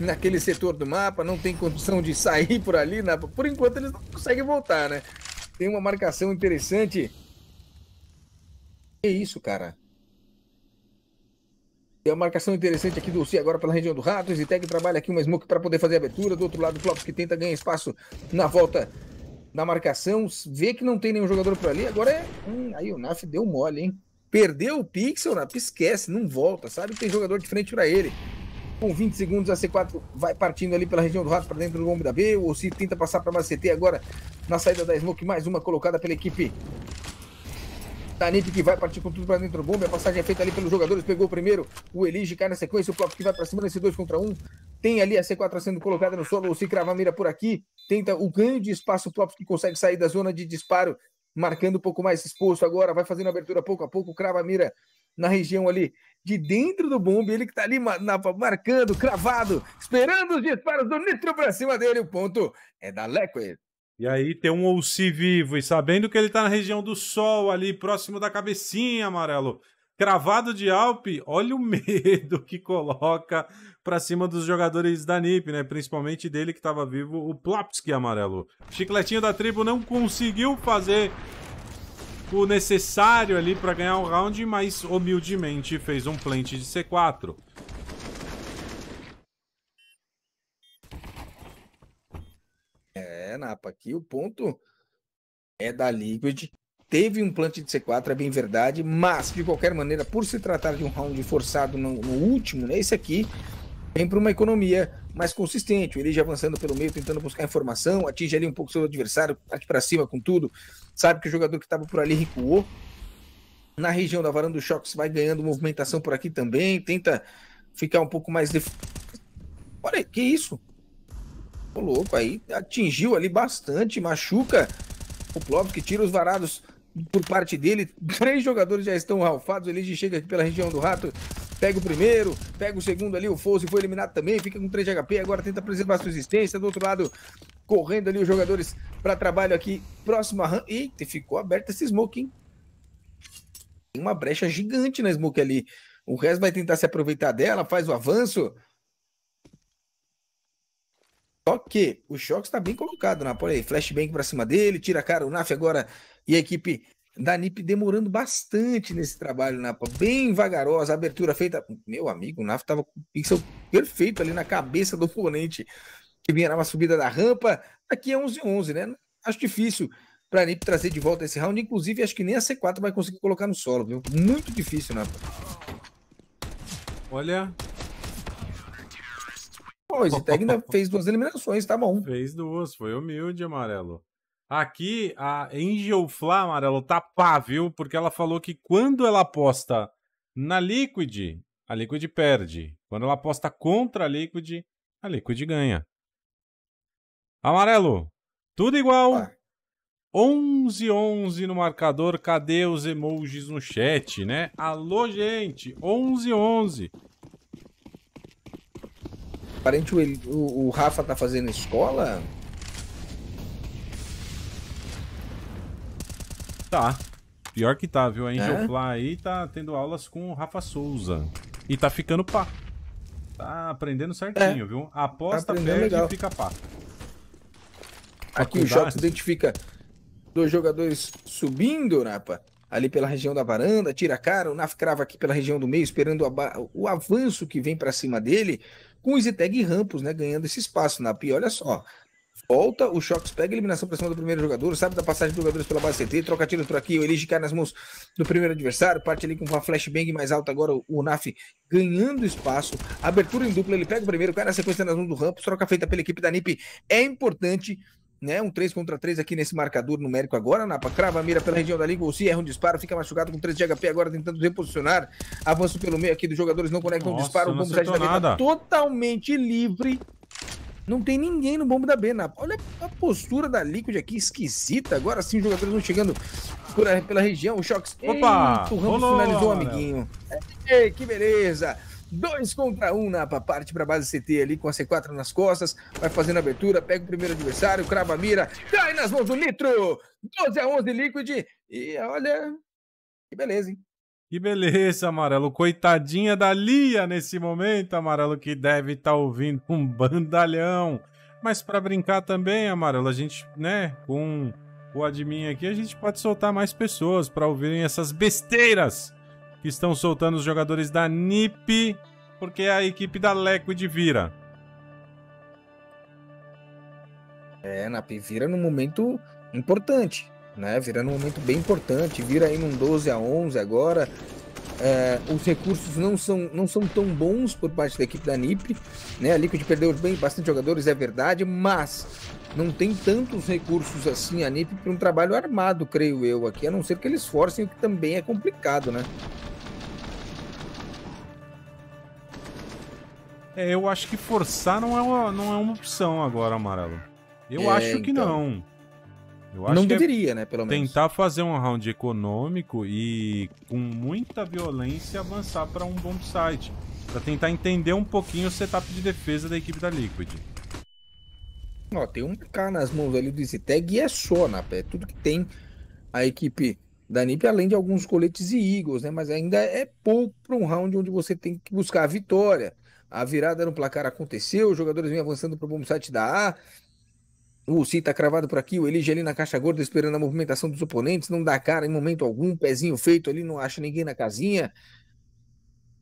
naquele setor do mapa, não tem condição de sair por ali. Né? Por enquanto eles não conseguem voltar, né? Tem uma marcação interessante. Que isso, cara? É uma marcação interessante aqui do C agora pela região do Rato. Zitec trabalha aqui uma smoke para poder fazer a abertura. Do outro lado, o Flops que tenta ganhar espaço na volta da marcação. Vê que não tem nenhum jogador por ali. Agora é. Hum, aí o Naf deu mole, hein? Perdeu o pixel, Naf esquece, não volta, sabe? Tem jogador de frente para ele com 20 segundos, a C4 vai partindo ali pela região do rato para dentro do bombe da B. O Ossi tenta passar para mais CT agora na saída da Smoke. Mais uma colocada pela equipe da NIP que vai partir com tudo para dentro do bombe. A passagem é feita ali pelos jogadores. Pegou o primeiro, o Elige cai na sequência. O próprio que vai para cima nesse 2 contra 1. Um. Tem ali a C4 sendo colocada no solo. O Ossi crava a mira por aqui. Tenta o ganho de espaço próprio que consegue sair da zona de disparo. Marcando um pouco mais exposto agora. Vai fazendo abertura pouco a pouco. Crava a mira na região ali de dentro do bombe, ele que tá ali na, marcando, cravado, esperando os disparos do Nitro pra cima dele. O ponto é da Leque. E aí tem um Ouci vivo e sabendo que ele tá na região do sol ali, próximo da cabecinha, amarelo. Cravado de Alp, olha o medo que coloca para cima dos jogadores da NIP, né? Principalmente dele que estava vivo, o Plapski amarelo. Chicletinho da tribo não conseguiu fazer o necessário ali para ganhar o um round, mas humildemente fez um plant de C4. É, Napa, aqui o ponto é da Liquid. Teve um plant de C4, é bem verdade, mas de qualquer maneira, por se tratar de um round forçado no, no último, né? Esse aqui vem para uma economia mais consistente, o já avançando pelo meio, tentando buscar informação, atinge ali um pouco seu adversário, parte para cima com tudo, sabe que o jogador que estava por ali recuou. Na região da varanda do choque vai ganhando movimentação por aqui também, tenta ficar um pouco mais. Def... Olha, que isso? Ô louco, aí atingiu ali bastante, machuca o Plovs que tira os varados por parte dele. Três jogadores já estão ralfados. O Elige chega aqui pela região do rato. Pega o primeiro, pega o segundo ali. O Fouse foi eliminado também. Fica com 3 de HP. Agora tenta preservar sua existência. Do outro lado, correndo ali os jogadores para trabalho aqui. Próxima RAM. Eita, ficou aberta esse smoke, hein? Tem uma brecha gigante na smoke ali. O Rez vai tentar se aproveitar dela, faz o avanço. Só que o choque está bem colocado né? por aí. Flashbang para cima dele, tira a cara. O Naf agora e a equipe da NIP demorando bastante nesse trabalho, Napa, bem vagarosa, abertura feita. Meu amigo, o Napa estava com o pixel perfeito ali na cabeça do oponente, que vinha na subida da rampa. Aqui é 11-11, né? Acho difícil para a NIP trazer de volta esse round, inclusive acho que nem a C4 vai conseguir colocar no solo, viu? Muito difícil, Napa. Olha. o esse tag ainda fez duas eliminações, tá bom. Fez duas, foi humilde, amarelo. Aqui, a Angel Fla, amarelo, tá pá, viu? Porque ela falou que quando ela aposta na Liquid, a Liquid perde. Quando ela aposta contra a Liquid, a Liquid ganha. Amarelo, tudo igual. 11 11 no marcador. Cadê os emojis no chat, né? Alô, gente. 11 11. Aparente o, o, o Rafa tá fazendo escola? tá. Pior que tá, viu? A Angel é? aí tá tendo aulas com o Rafa Souza. E tá ficando pá. Tá aprendendo certinho, é. viu? Aposta, tá perde legal. e fica pá. Aqui o Jota identifica dois jogadores subindo, Napa, ali pela região da varanda, tira a cara, o Naf crava aqui pela região do meio, esperando o avanço que vem para cima dele, com o Ziteg e Rampos, né, ganhando esse espaço, Napa. E olha só, volta, o Shox pega a eliminação para cima do primeiro jogador, sabe da passagem dos jogadores pela base CT, troca tiros por aqui, o Elige cai nas mãos do primeiro adversário, parte ali com uma flashbang mais alta agora, o Naf ganhando espaço, abertura em dupla, ele pega o primeiro, cai na sequência nas mãos do Rampos, troca feita pela equipe da NIP, é importante né? Um 3 contra 3 aqui nesse marcador numérico agora. Napa crava, mira pela região da língua, o erra um disparo, fica machucado com 3 de HP agora tentando reposicionar. Avanço pelo meio aqui dos jogadores, não conectam um disparo. O bombo totalmente livre não tem ninguém no bombo da B, na. Olha a postura da Liquid aqui, esquisita. Agora sim, os jogadores vão chegando por, pela região. O Shox. Opa! Eita, o Ramos finalizou, amiguinho. É, ei, que beleza! Dois contra um na parte para base CT ali com a C4 nas costas. Vai fazendo a abertura, pega o primeiro adversário, crava a mira, cai nas mãos do Nitro! 12 a 11 Liquid. E olha, que beleza, hein? Que beleza, Amarelo. Coitadinha da Lia nesse momento, Amarelo, que deve estar tá ouvindo um bandalhão. Mas para brincar também, Amarelo, a gente, né, com o admin aqui, a gente pode soltar mais pessoas para ouvirem essas besteiras que estão soltando os jogadores da NIP, porque é a equipe da de vira. É, NAP vira num momento importante né? Virando um momento bem importante, vira aí num 12 a 11 agora. É, os recursos não são, não são tão bons por parte da equipe da NIP, né? A Liquid perdeu bem bastante jogadores, é verdade, mas não tem tantos recursos assim a NIP para um trabalho armado, creio eu aqui, a não ser que eles forcem, o que também é complicado, né? É, eu acho que forçar não é uma, não é uma opção agora, Amarelo. Eu é, acho que então... não. Eu acho não é deveria, é né? Pelo menos. Tentar fazer um round econômico e com muita violência avançar para um bom site. Para tentar entender um pouquinho o setup de defesa da equipe da Liquid. Ó, tem um K nas mãos ali do Ziteg e é só, na pé. Tudo que tem a equipe da NIP, além de alguns coletes e Eagles, né? Mas ainda é pouco para um round onde você tem que buscar a vitória. A virada no placar aconteceu, os jogadores vêm avançando para o bom site da A o Si tá cravado por aqui, o Elige ali na caixa gorda esperando a movimentação dos oponentes, não dá cara em momento algum, pezinho feito ali, não acha ninguém na casinha.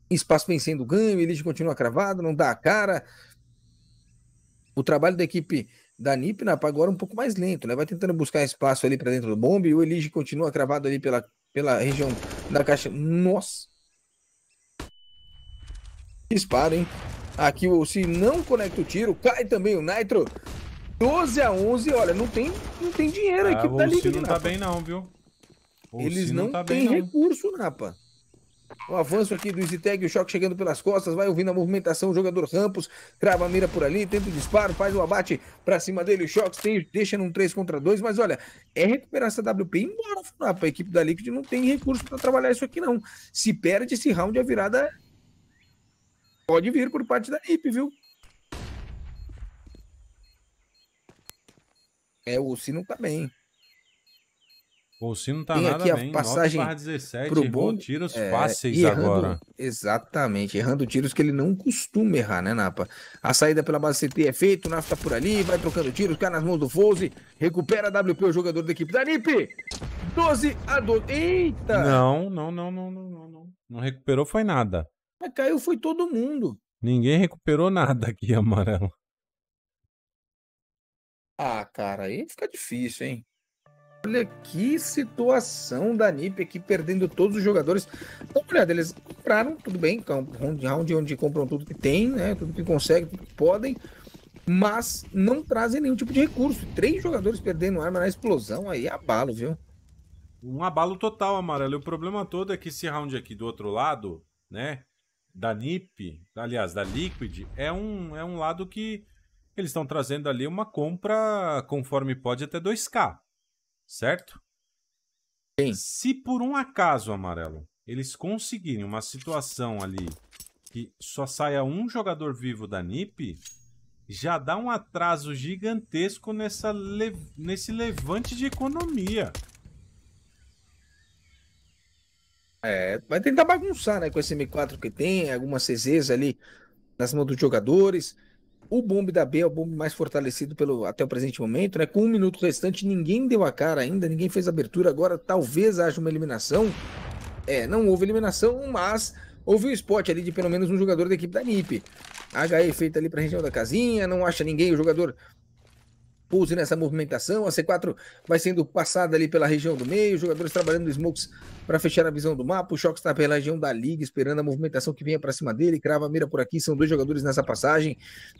Espaço vencendo o ganho, Elige continua cravado, não dá cara. O trabalho da equipe da Nipnap agora é um pouco mais lento, né? Vai tentando buscar espaço ali para dentro do bombe, o Elige continua cravado ali pela, pela região da caixa. Nossa! Disparo, hein? Aqui o Ossi não conecta o tiro, cai também o Nitro. 12 a 11, olha, não tem, não tem dinheiro ah, equipe da Liga, não Napa. tá bem não, viu? O Eles não, não tá têm recurso, Napa. O avanço aqui do Ziteg, o choque chegando pelas costas, vai ouvindo a movimentação, o jogador Rampos, crava a mira por ali, tenta o disparo, faz o abate pra cima dele, o choque tem, deixa num 3 contra 2, mas olha, é recuperar essa WP embora, Funapa, a equipe da Liquid não tem recurso para trabalhar isso aqui não. Se perde esse round, a virada pode vir por parte da NIP, viu? É, o Ossi não tá bem. O Ossi não tá Tem nada aqui a bem. passagem Nota 17, pro bom tiros é, fáceis errando, agora. Exatamente, errando tiros que ele não costuma errar, né, Napa? A saída pela base CT é feita, o Napa tá por ali, vai trocando tiros, cai nas mãos do Fouse, recupera a WP, o jogador da equipe da NIP. 12 a 12. Eita! Não, não, não, não, não, não, não. Não recuperou foi nada. Mas caiu foi todo mundo. Ninguém recuperou nada aqui, amarelo. Ah, cara, aí fica difícil, hein? Olha que situação da NIP aqui, perdendo todos os jogadores. Então, olha, eles compraram, tudo bem, round, round onde compram tudo que tem, né? Tudo que conseguem, tudo que podem, mas não trazem nenhum tipo de recurso. Três jogadores perdendo arma na explosão, aí é abalo, viu? Um abalo total, Amarelo. O problema todo é que esse round aqui do outro lado, né? Da NIP, aliás, da Liquid, é um, é um lado que eles estão trazendo ali uma compra conforme pode até 2K, certo? Sim. Se por um acaso, Amarelo, eles conseguirem uma situação ali que só saia um jogador vivo da NIP, já dá um atraso gigantesco nessa le... nesse levante de economia. É, vai tentar bagunçar, né, com esse M4 que tem, algumas CZs ali nas mãos dos jogadores. O bombe da B é o bombe mais fortalecido pelo, até o presente momento, né? Com um minuto restante, ninguém deu a cara ainda, ninguém fez abertura. Agora talvez haja uma eliminação. É, não houve eliminação, mas houve um spot ali de pelo menos um jogador da equipe da NIP. HE feito ali para a região da casinha, não acha ninguém, o jogador Pulse nessa movimentação. A C4 vai sendo passada ali pela região do meio. Jogadores trabalhando smokes para fechar a visão do mapa. O Shock está pela região da liga, esperando a movimentação que venha para cima dele. Crava a mira por aqui. São dois jogadores nessa passagem.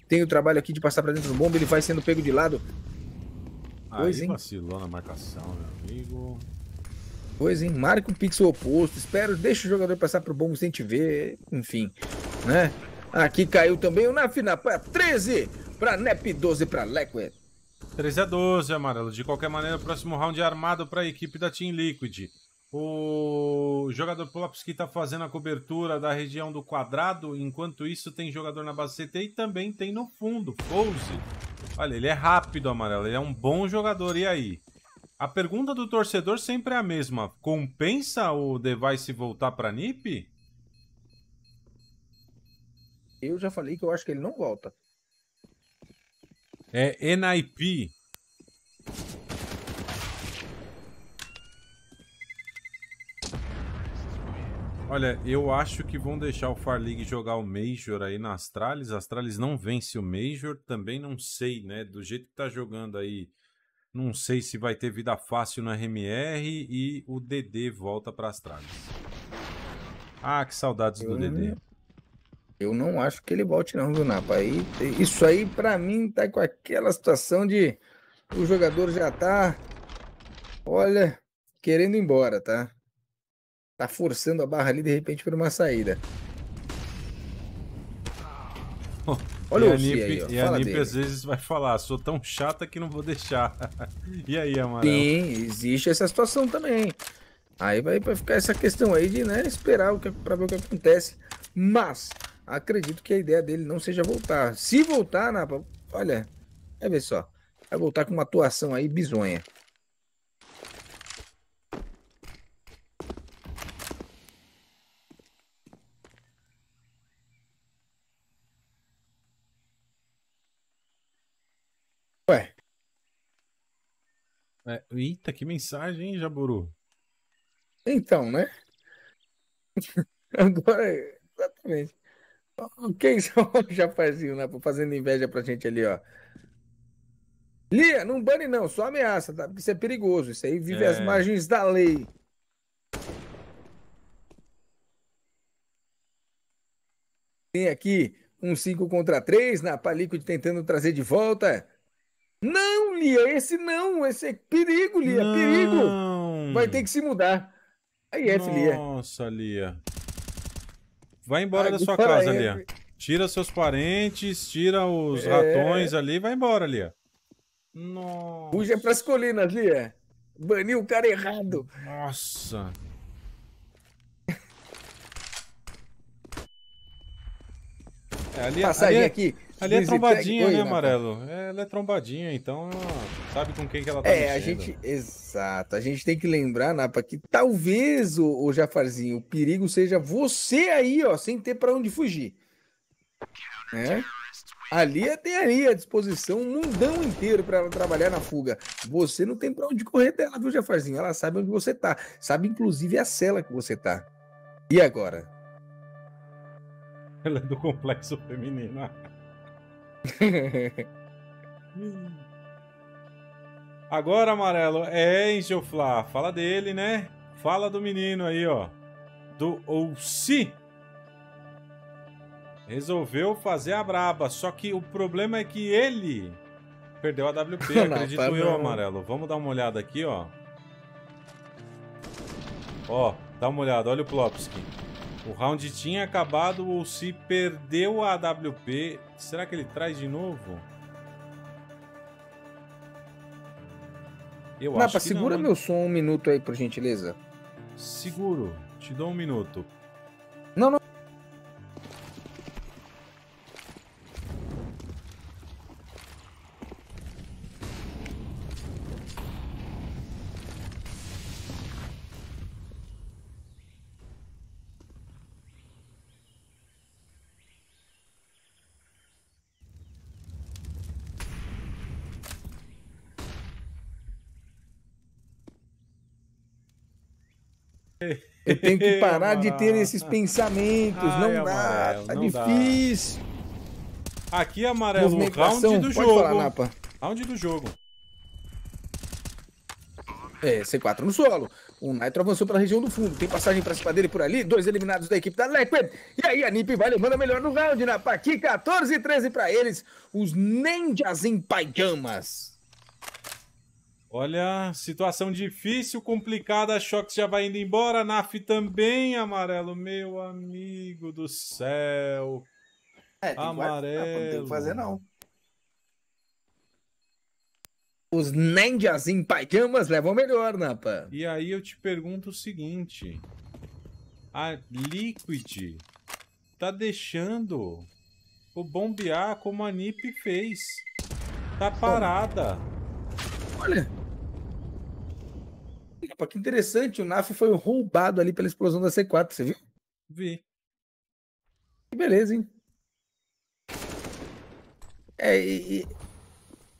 Tem o trabalho aqui de passar para dentro do bomba. Ele vai sendo pego de lado. Pois, Aí vacilou na marcação, meu amigo. Pois, hein? Marca o pixel oposto. Espero, deixa o jogador passar pro bombo sem te ver. Enfim, né? Aqui caiu também o Nafina. 13 para NEP, 12 para Lequet. 13 a 12, amarelo. De qualquer maneira, o próximo round é armado para a equipe da Team Liquid. O jogador Plopski está fazendo a cobertura da região do quadrado. Enquanto isso, tem jogador na base CT e também tem no fundo, Pose, Olha, ele é rápido, amarelo. Ele é um bom jogador. E aí? A pergunta do torcedor sempre é a mesma. Compensa o Device voltar para NIP? Eu já falei que eu acho que ele não volta. É NIP. Olha, eu acho que vão deixar o Far League jogar o Major aí na Astralis. A Astralis não vence o Major, também não sei, né? Do jeito que tá jogando aí, não sei se vai ter vida fácil no RMR e o DD volta pra Astralis. Ah, que saudades do hum. DD. Eu não acho que ele volte, não, viu, Napa? Aí, isso aí, para mim, tá com aquela situação de o jogador já tá, olha, querendo ir embora, tá? Tá forçando a barra ali, de repente, por uma saída. Olha e o a Nip, aí, ó. E a Nip às vezes vai falar, sou tão chata que não vou deixar. e aí, Amarelo? Sim, existe essa situação também. Aí vai ficar essa questão aí de né, esperar para ver o que acontece. Mas acredito que a ideia dele não seja voltar. Se voltar, Napa, né, olha, vai ver só. Vai voltar com uma atuação aí bizonha. Ué. É, eita, que mensagem, hein, Jaburu? Então, né? Agora, é, exatamente. Quem são o japazinho, né? Fazendo inveja pra gente ali, ó. Lia, não bane não, só ameaça, tá? isso é perigoso. Isso aí vive é. as margens da lei. Tem aqui um 5 contra 3 na Palico tentando trazer de volta. Não, Lia, esse não, esse é perigo, Lia, não. É perigo. Vai ter que se mudar. Aí é, Lia. Nossa, Lia. Vai embora Ai, da sua casa Lia. ali, Tira seus parentes, tira os é... ratões ali, vai embora ali, ó. Puxa Fuja é pras colinas ali, é. Baniu o cara errado. Nossa. É, ali, ali, aqui. Ali é trombadinha, né, né Amarelo? É, ela é trombadinha, então sabe com quem que ela tá É, mexendo. a gente... Exato. A gente tem que lembrar, Napa, que talvez, o, o Jafarzinho, o perigo seja você aí, ó, sem ter para onde fugir. Né? Ali é, tem a à disposição um mundão inteiro para trabalhar na fuga. Você não tem para onde correr dela, viu, Jafarzinho? Ela sabe onde você tá. Sabe, inclusive, a cela que você tá. E agora? Ela é do complexo feminino. Agora, amarelo, é Angel Fla. Fala dele, né? Fala do menino aí, ó. Do Ouci. Resolveu fazer a braba. Só que o problema é que ele perdeu a WP, não, acredito tá eu, amarelo. Vamos dar uma olhada aqui, ó. Ó, dá uma olhada. Olha o Plopski. O round tinha acabado ou se perdeu a AWP. Será que ele traz de novo? Eu Napa, acho que segura não, né? meu som um minuto aí, por gentileza. Seguro. Te dou um minuto. Não, não. Eu tenho que parar de ter esses pensamentos. Ai, tá não dá, tá não difícil. Dá. Aqui, é amarelo, round do jogo. Falar, Napa. Round do jogo. É, C4 no solo. O Nitro avançou pela região do fundo. Tem passagem pra cima dele por ali. Dois eliminados da equipe da Liquid. E aí a NiP vai levando a melhor no round, Napa. Aqui, 14 e 13 pra eles. Os ninjas em pijamas. Olha, situação difícil, complicada. Chox já vai indo embora. Naf também, amarelo. Meu amigo do céu. É, tem amarelo. não tem que fazer, não. Os ninjas em levam melhor, Napa. E aí eu te pergunto o seguinte. A Liquid tá deixando o bombear como a NiP fez. Tá parada. Olha. Opa, que interessante, o NAF foi roubado ali pela explosão da C4, você viu? Vi. Que beleza, hein? É, e, e...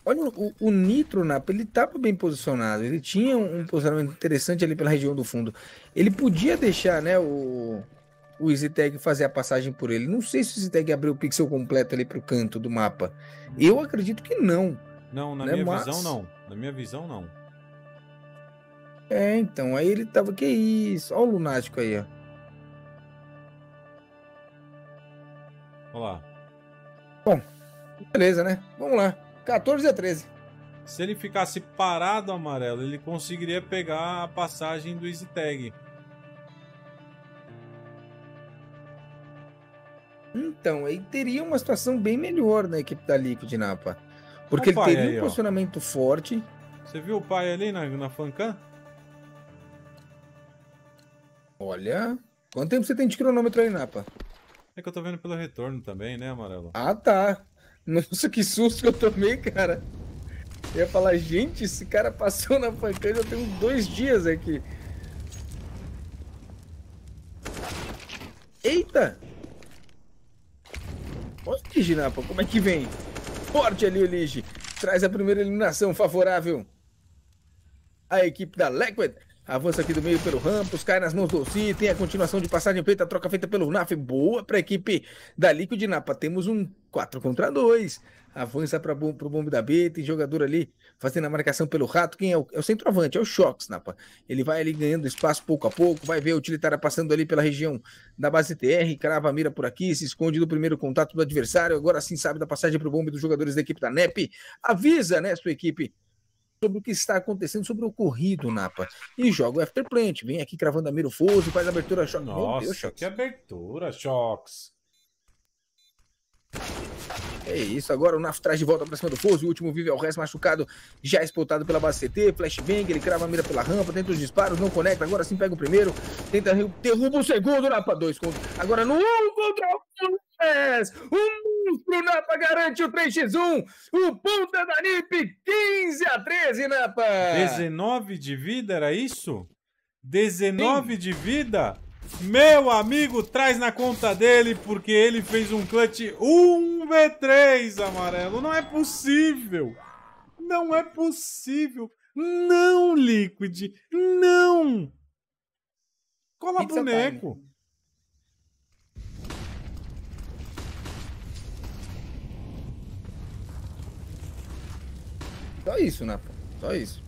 Olha, o, o Nitro, Nap, ele estava bem posicionado. Ele tinha um posicionamento interessante ali pela região do fundo. Ele podia deixar, né, o, o EasyTag fazer a passagem por ele. Não sei se o EasyTag abriu o pixel completo ali para o canto do mapa. Eu acredito que não. Não, na né, minha mas... visão, não. Na minha visão, não. É, então, aí ele tava. Que isso? Olha o lunático aí, ó. Olá. lá. Bom, beleza, né? Vamos lá. 14 a 13. Se ele ficasse parado amarelo, ele conseguiria pegar a passagem do Easy Tag. Então, aí teria uma situação bem melhor na equipe da Liquid Napa. Porque o ele teria aí, um posicionamento ó. forte. Você viu o pai ali na, na Fancan? Olha, quanto tempo você tem de cronômetro aí, Napa? É que eu tô vendo pelo retorno também, né, Amarelo? Ah, tá. Nossa, que susto que eu tomei, cara. Eu ia falar, gente, esse cara passou na pancada, eu tenho dois dias aqui. Eita! Olha o Lige, Napa, como é que vem? Forte ali o Lige. Traz a primeira eliminação favorável. A equipe da Liquid Avança aqui do meio pelo Rampos, cai nas mãos do Ossi, tem a continuação de passagem feita, troca feita pelo Naf, boa para a equipe da Liquid Napa. Temos um 4 contra 2, avança para o bombe da B, tem jogador ali fazendo a marcação pelo Rato, quem é o, é o centroavante, é o Shox, Napa. Ele vai ali ganhando espaço pouco a pouco, vai ver a utilitária passando ali pela região da base TR, crava a mira por aqui, se esconde do primeiro contato do adversário, agora sim sabe da passagem para o bombe dos jogadores da equipe da NEP, avisa né, sua equipe sobre o que está acontecendo, sobre o ocorrido, Napa. E joga o after plant, vem aqui cravando a miro fuso, faz a abertura choque. Nossa, Deus, que abertura, choques. É isso, agora o Naf traz de volta pra cima do Foz o último vive ao é resto machucado, já explotado pela base CT, flashbang, ele crava a mira pela rampa, tenta os disparos, não conecta, agora sim pega o primeiro, tenta derruba o segundo, Napa, dois contra, agora no um contra um, Goiás. Um monstro Napa garante o 3x1. O Ponta da NIP 15 a 13, Napa. 19 de vida, era isso? 19 Sim. de vida? Meu amigo, traz na conta dele, porque ele fez um clutch 1v3, amarelo. Não é possível. Não é possível. Não, Liquid. Não. Cola Pizza boneco. Time. Só isso, né? Só isso.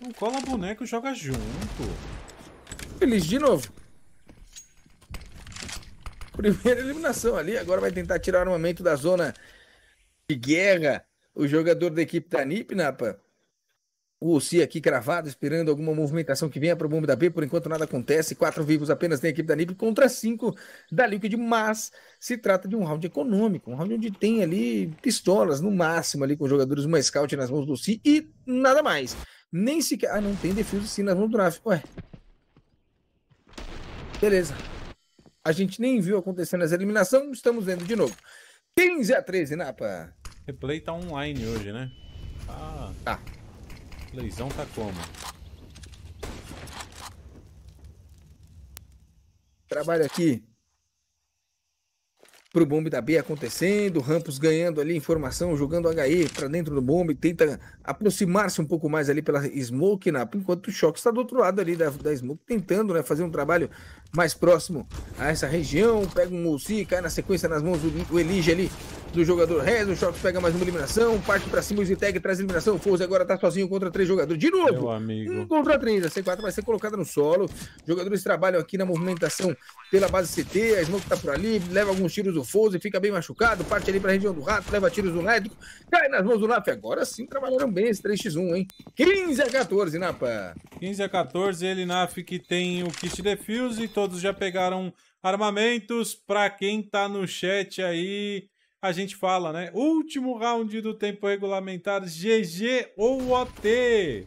Não cola boneco e joga junto. Feliz de novo. Primeira eliminação ali. Agora vai tentar tirar o armamento da zona de guerra. O jogador da equipe da NIP, Napa. O Ossi aqui cravado, esperando alguma movimentação que venha para o bombe da B. Por enquanto nada acontece. Quatro vivos apenas tem a equipe da Nip contra cinco da Liquid. Mas se trata de um round econômico, um round onde tem ali pistolas no máximo ali com jogadores, uma scout nas mãos do Ossi e nada mais. Nem sequer. Ah, não tem defesa sim nas mãos do Naf. Ué. Beleza. A gente nem viu acontecendo essa eliminação. Estamos vendo de novo. 15 a 13, Napa. Replay tá online hoje, né? Ah. Tá. Leizão tá como? Trabalho aqui pro bombe da B acontecendo, Rampos ganhando ali informação, jogando HE para dentro do bombe, tenta aproximar-se um pouco mais ali pela Smoke na, enquanto o Choque está do outro lado ali da, da Smoke, tentando né, fazer um trabalho mais próximo a essa região, pega um Mulsi, cai na sequência nas mãos do, do Elige ali, do jogador Rez. O Shock pega mais uma eliminação. Parte pra cima, o Ziteg traz eliminação. O Forza agora tá sozinho contra três jogadores. De novo! Meu amigo. Um contra três. A C4 vai ser colocada no solo. Jogadores trabalham aqui na movimentação pela base CT. A Smoke tá por ali. Leva alguns tiros do Forza e fica bem machucado. Parte ali pra região do Rato. Leva tiros do Ned. Cai nas mãos do Nap. Agora sim trabalharam bem esse 3x1, hein? 15 a 14, Napa. 15 a 14. Ele, Naf, que tem o kit defuse. Todos já pegaram armamentos. Pra quem tá no chat aí a gente fala, né? Último round do tempo regulamentar, GG ou OT.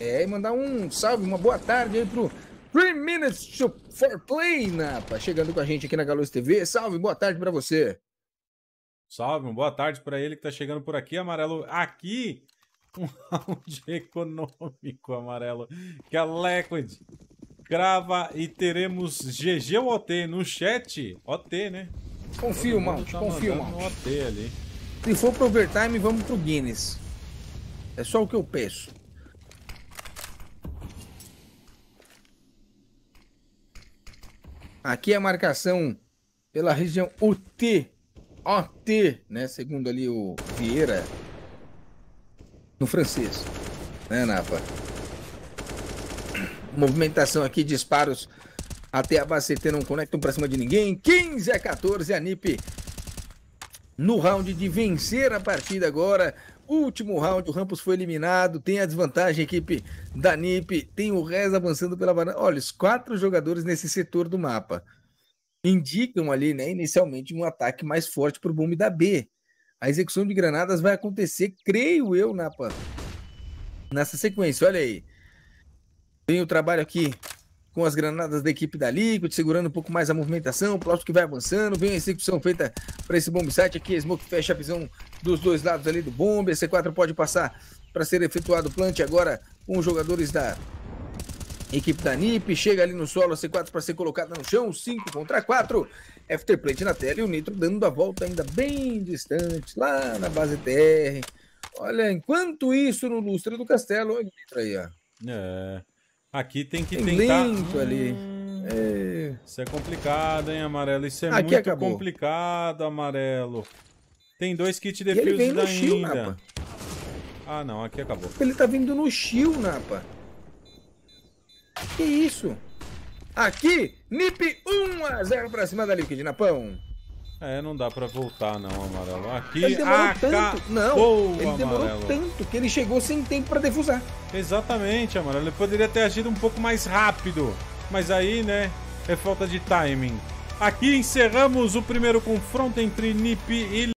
É, e mandar um salve, uma boa tarde aí pro 3 Minutes for Play, Napa, né, chegando com a gente aqui na Galo TV. Salve, boa tarde para você. Salve, uma boa tarde para ele que tá chegando por aqui, Amarelo. Aqui, um round econômico, Amarelo, que é Liquid grava e teremos GG ou OT no chat. OT, né? Confio, mano. Tá confio, mano. OT ali. Se for pro overtime, vamos pro Guinness. É só o que eu peço. Aqui é a marcação pela região OT. OT, né? Segundo ali o Vieira. No francês. Né, Napa? Movimentação aqui, disparos até a base CT, não conectam pra cima de ninguém. 15 a 14, a NIP no round de vencer a partida agora. Último round, o RAMPUS foi eliminado. Tem a desvantagem, a equipe da NIP. Tem o Rez avançando pela banana. Olha, os quatro jogadores nesse setor do mapa indicam ali, né, inicialmente, um ataque mais forte para o bombe da B. A execução de granadas vai acontecer, creio eu, Napa, nessa sequência. Olha aí. Tem o trabalho aqui com as granadas da equipe da Liquid, segurando um pouco mais a movimentação, o próximo que vai avançando, vem a execução feita para esse bomb site aqui, a Smoke fecha a visão dos dois lados ali do bomb, a C4 pode passar para ser efetuado o plant agora com os jogadores da equipe da NIP, chega ali no solo, a C4 para ser colocada no chão, 5 contra 4, afterplate na tela e o Nitro dando a volta ainda bem distante, lá na base TR, olha, enquanto isso no lustre do castelo, olha o Nitro aí, ó. É... Aqui tem que tem tentar... Lento ali. Hum. é... Isso é complicado, hein, Amarelo? Isso é Aqui muito acabou. complicado, Amarelo. Tem dois kits de fuse ainda. Shield, Napa. Ah, não. Aqui acabou. Ele tá vindo no shield, Napa. Que isso? Aqui, NIP 1 a 0 pra cima da Liquid, Napão. É, não dá pra voltar não, amarelo. Aqui ele demorou ah, tanto. Não, ele demorou amarelo. tanto que ele chegou sem tempo pra defusar. Exatamente, amarelo. Ele poderia ter agido um pouco mais rápido. Mas aí, né, é falta de timing. Aqui encerramos o primeiro confronto entre Nip e